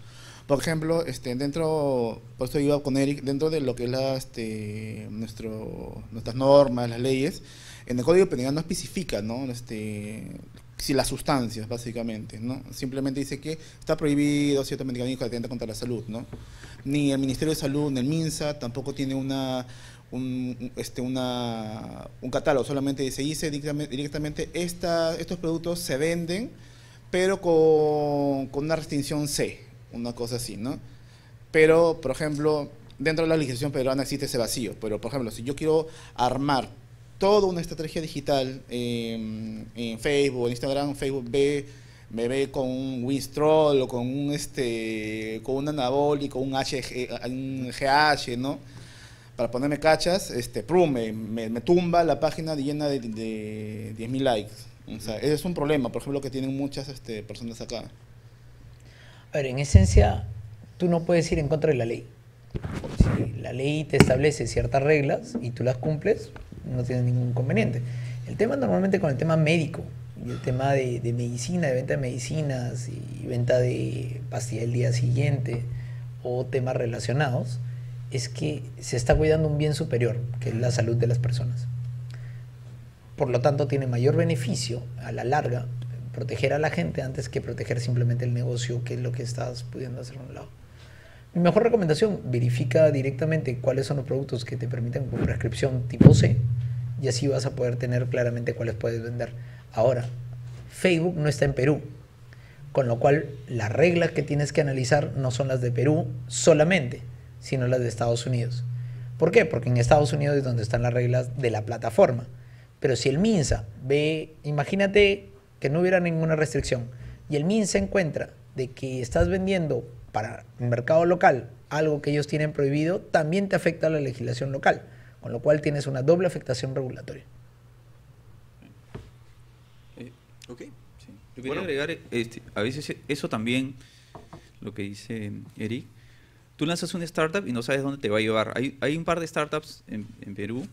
Por ejemplo, este, dentro, por iba con dentro de lo que es este, nuestras normas, las leyes, en el Código Penal no especifica, ¿no? Este, si las sustancias, básicamente, ¿no? Simplemente dice que está prohibido ciertos medicamentos que atentan contra la salud, ¿no? Ni el Ministerio de Salud, ni el MINSA, tampoco tiene una un, este, un catálogo, solamente dice, dice directamente, estos productos se venden, pero con, una restricción C, una cosa así, ¿no? Pero, por ejemplo, dentro de la legislación peruana existe ese vacío, pero, por ejemplo, si yo quiero armar toda una estrategia digital em, en Facebook, en Instagram, Facebook ve me ve con un Winstroll o con un este con un anabólico, un, un GH, ¿no? Para ponerme cachas, este, prum, me, tumba la página llena de, de 10.000 likes. O es un problema, por ejemplo, que tienen muchas este, personas acá. A ver, en esencia, tú no puedes ir en contra de la ley. la ley te establece ciertas reglas y tú las cumples, no tiene ningún inconveniente. El tema normalmente con el tema médico, y el tema de, medicina, de venta de medicinas y venta de pastilla el día siguiente o temas relacionados, es que se está cuidando un bien superior, que es la salud de las personas. Por lo tanto, tiene mayor beneficio a la larga proteger a la gente antes que proteger simplemente el negocio, que es lo que estás pudiendo hacer a un lado. Mi mejor recomendación, verifica directamente cuáles son los productos que te permiten con prescripción tipo C y así vas a poder tener claramente cuáles puedes vender. Ahora, Facebook no está en Perú, con lo cual las reglas que tienes que analizar no son las de Perú solamente, sino las de Estados Unidos. ¿Por qué? Porque en Estados Unidos es donde están las reglas de la plataforma. Pero si el MINSA ve, imagínate que no hubiera ninguna restricción y el MINSA encuentra de que estás vendiendo para el mercado local algo que ellos tienen prohibido, también te afecta a la legislación local, con lo cual tienes una doble afectación regulatoria. Eh, ok, sí. Yo agregar, este, a veces eso también, lo que dice Eric, tú lanzas una startup y no sabes dónde te va a llevar. Hay, un par de startups en, en Perú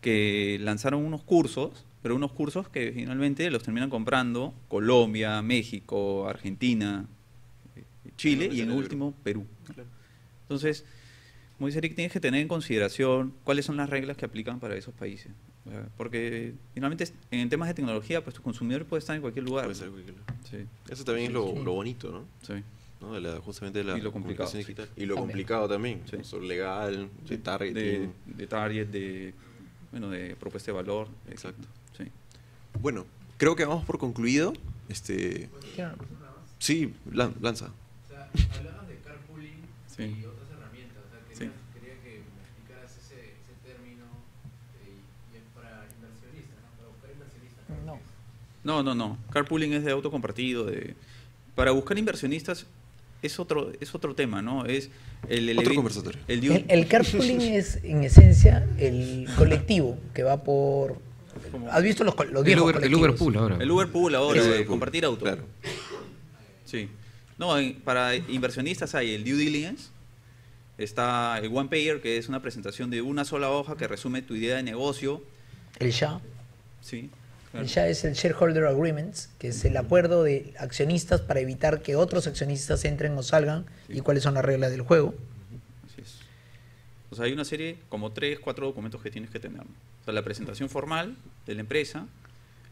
que lanzaron unos cursos pero unos cursos que finalmente los terminan comprando Colombia, México, Argentina, Chile y en último Perú. Entonces, muy serio, tienes que tener en consideración cuáles son las reglas que aplican para esos países. porque finalmente en temas de tecnología, pues tu consumidor puede estar en cualquier lugar. Eso también es lo, bonito, ¿no? Sí. justamente la y lo complicado, Y lo también. complicado también. legal, de target. De, target, de, propuesta de valor. Exacto. Bueno, creo que vamos por concluido. Este, Sí, lanza hablabas de carpooling y otras herramientas. O sea, quería, quería que me explicaras ese, ese término eh, y es para inversionistas, ¿no? Para buscar inversionistas. No. No, no, no. Carpooling es de auto compartido. De... Para buscar inversionistas es otro, es otro tema, ¿no? Es el, el conversatorio. El, carpooling es, en esencia, el colectivo que va por... ¿Has visto los, los Uber, El Uberpool ahora. El Uberpool ahora, de eh, compartir auto. Claro. Sí. No, para inversionistas hay el due diligence, está el one payer, que es una presentación de una sola hoja que resume tu idea de negocio. El ya. Sí. El ya es el shareholder agreements, que es el acuerdo de accionistas para evitar que otros accionistas entren o salgan y cuáles son las reglas del juego. Así O sea, hay una serie, como tres, cuatro documentos que tienes que tener. O sea, la presentación formal de la empresa,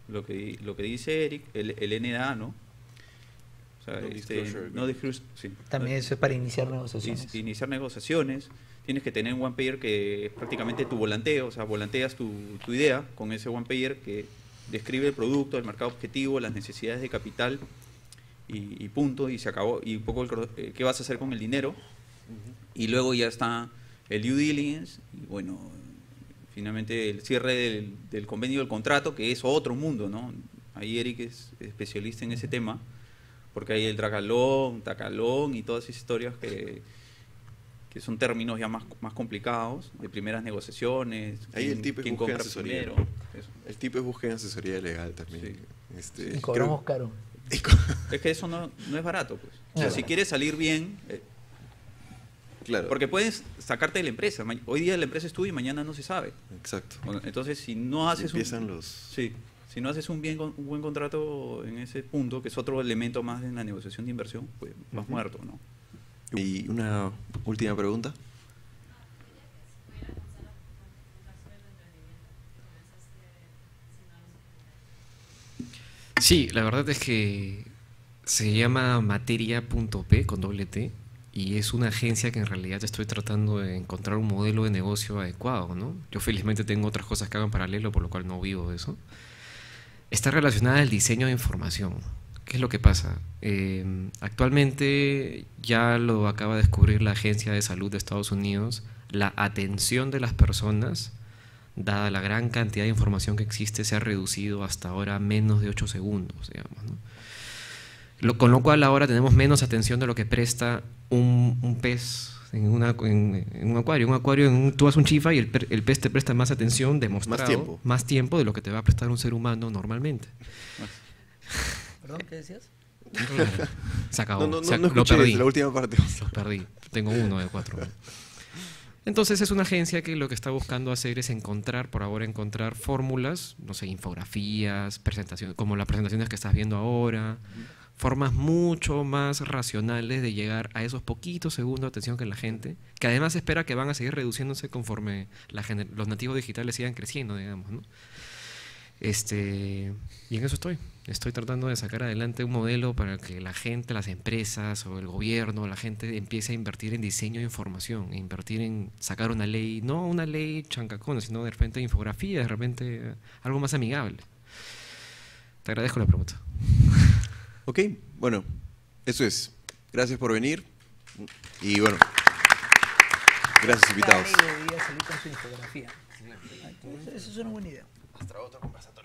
lo que, lo que dice Eric, el NDA, ¿no? Este, También eso es para iniciar negociaciones. iniciar negociaciones. Tienes que tener un one payer que es prácticamente tu volanteo, o sea, volanteas tu, idea con ese one payer que describe el producto, el mercado objetivo, las necesidades de capital y, punto, y se acabó. Y un poco eh, qué vas a hacer con el dinero. Y luego ya está el due diligence, y bueno, finalmente el cierre del, del convenio del contrato, que es otro mundo, ¿no? Ahí Eric es especialista en ese tema porque hay el dragalón, tacalón y todas esas historias que, que son términos ya más, más complicados, de primeras negociaciones. Ahí el tipo es busca asesoría. el tipo es busca asesoría legal también. Este, y caro. es que eso no, es barato, pues. si quieres salir bien. Eh, claro. Porque puedes sacarte de la empresa. Hoy día la empresa es tuya y mañana no se sabe. Exacto. entonces, si no haces. empiezan los. Sí. Si no haces un, bien, un buen contrato en ese punto, que es otro elemento más en la negociación de inversión, pues vas muerto, ¿no? Y una última pregunta. Sí, la verdad es que se llama materia.p con doble T y es una agencia que en realidad estoy tratando de encontrar un modelo de negocio adecuado, ¿no? Yo felizmente tengo otras cosas que hagan paralelo, por lo cual no vivo de eso está relacionada al diseño de información. ¿Qué es lo que pasa? Eh, actualmente ya lo acaba de descubrir la Agencia de Salud de Estados Unidos, la atención de las personas, dada la gran cantidad de información que existe, se ha reducido hasta ahora a menos de 8 segundos, digamos. Lo, con lo cual ahora tenemos menos atención de lo que presta un pez en, un acuario. Un acuario, tú haces un chifa y el, pez te presta más atención, demostrado. Más tiempo. de lo que te va a prestar un ser humano normalmente. ¿Perdón? ¿Qué decías? Se acabó. No, lo perdí. la última parte. Lo perdí. Tengo uno de cuatro. Entonces es una agencia que lo que está buscando hacer es encontrar, por ahora encontrar fórmulas, no sé, infografías, presentaciones, como las presentaciones que estás viendo ahora, formas mucho más racionales de llegar a esos poquitos segundos de atención que la gente, que además espera que van a seguir reduciéndose conforme los nativos digitales sigan creciendo, digamos, Este, y en eso estoy. Estoy tratando de sacar adelante un modelo para que la gente, las empresas o el gobierno, la gente empiece a invertir en diseño de información, e invertir en sacar una ley, no una ley chancacona, sino de repente infografía, de repente algo más amigable. Te agradezco la pregunta. Ok, bueno, eso es. Gracias por venir. Y bueno, gracias invitados. Eso es una buena idea. Hasta otro conversación.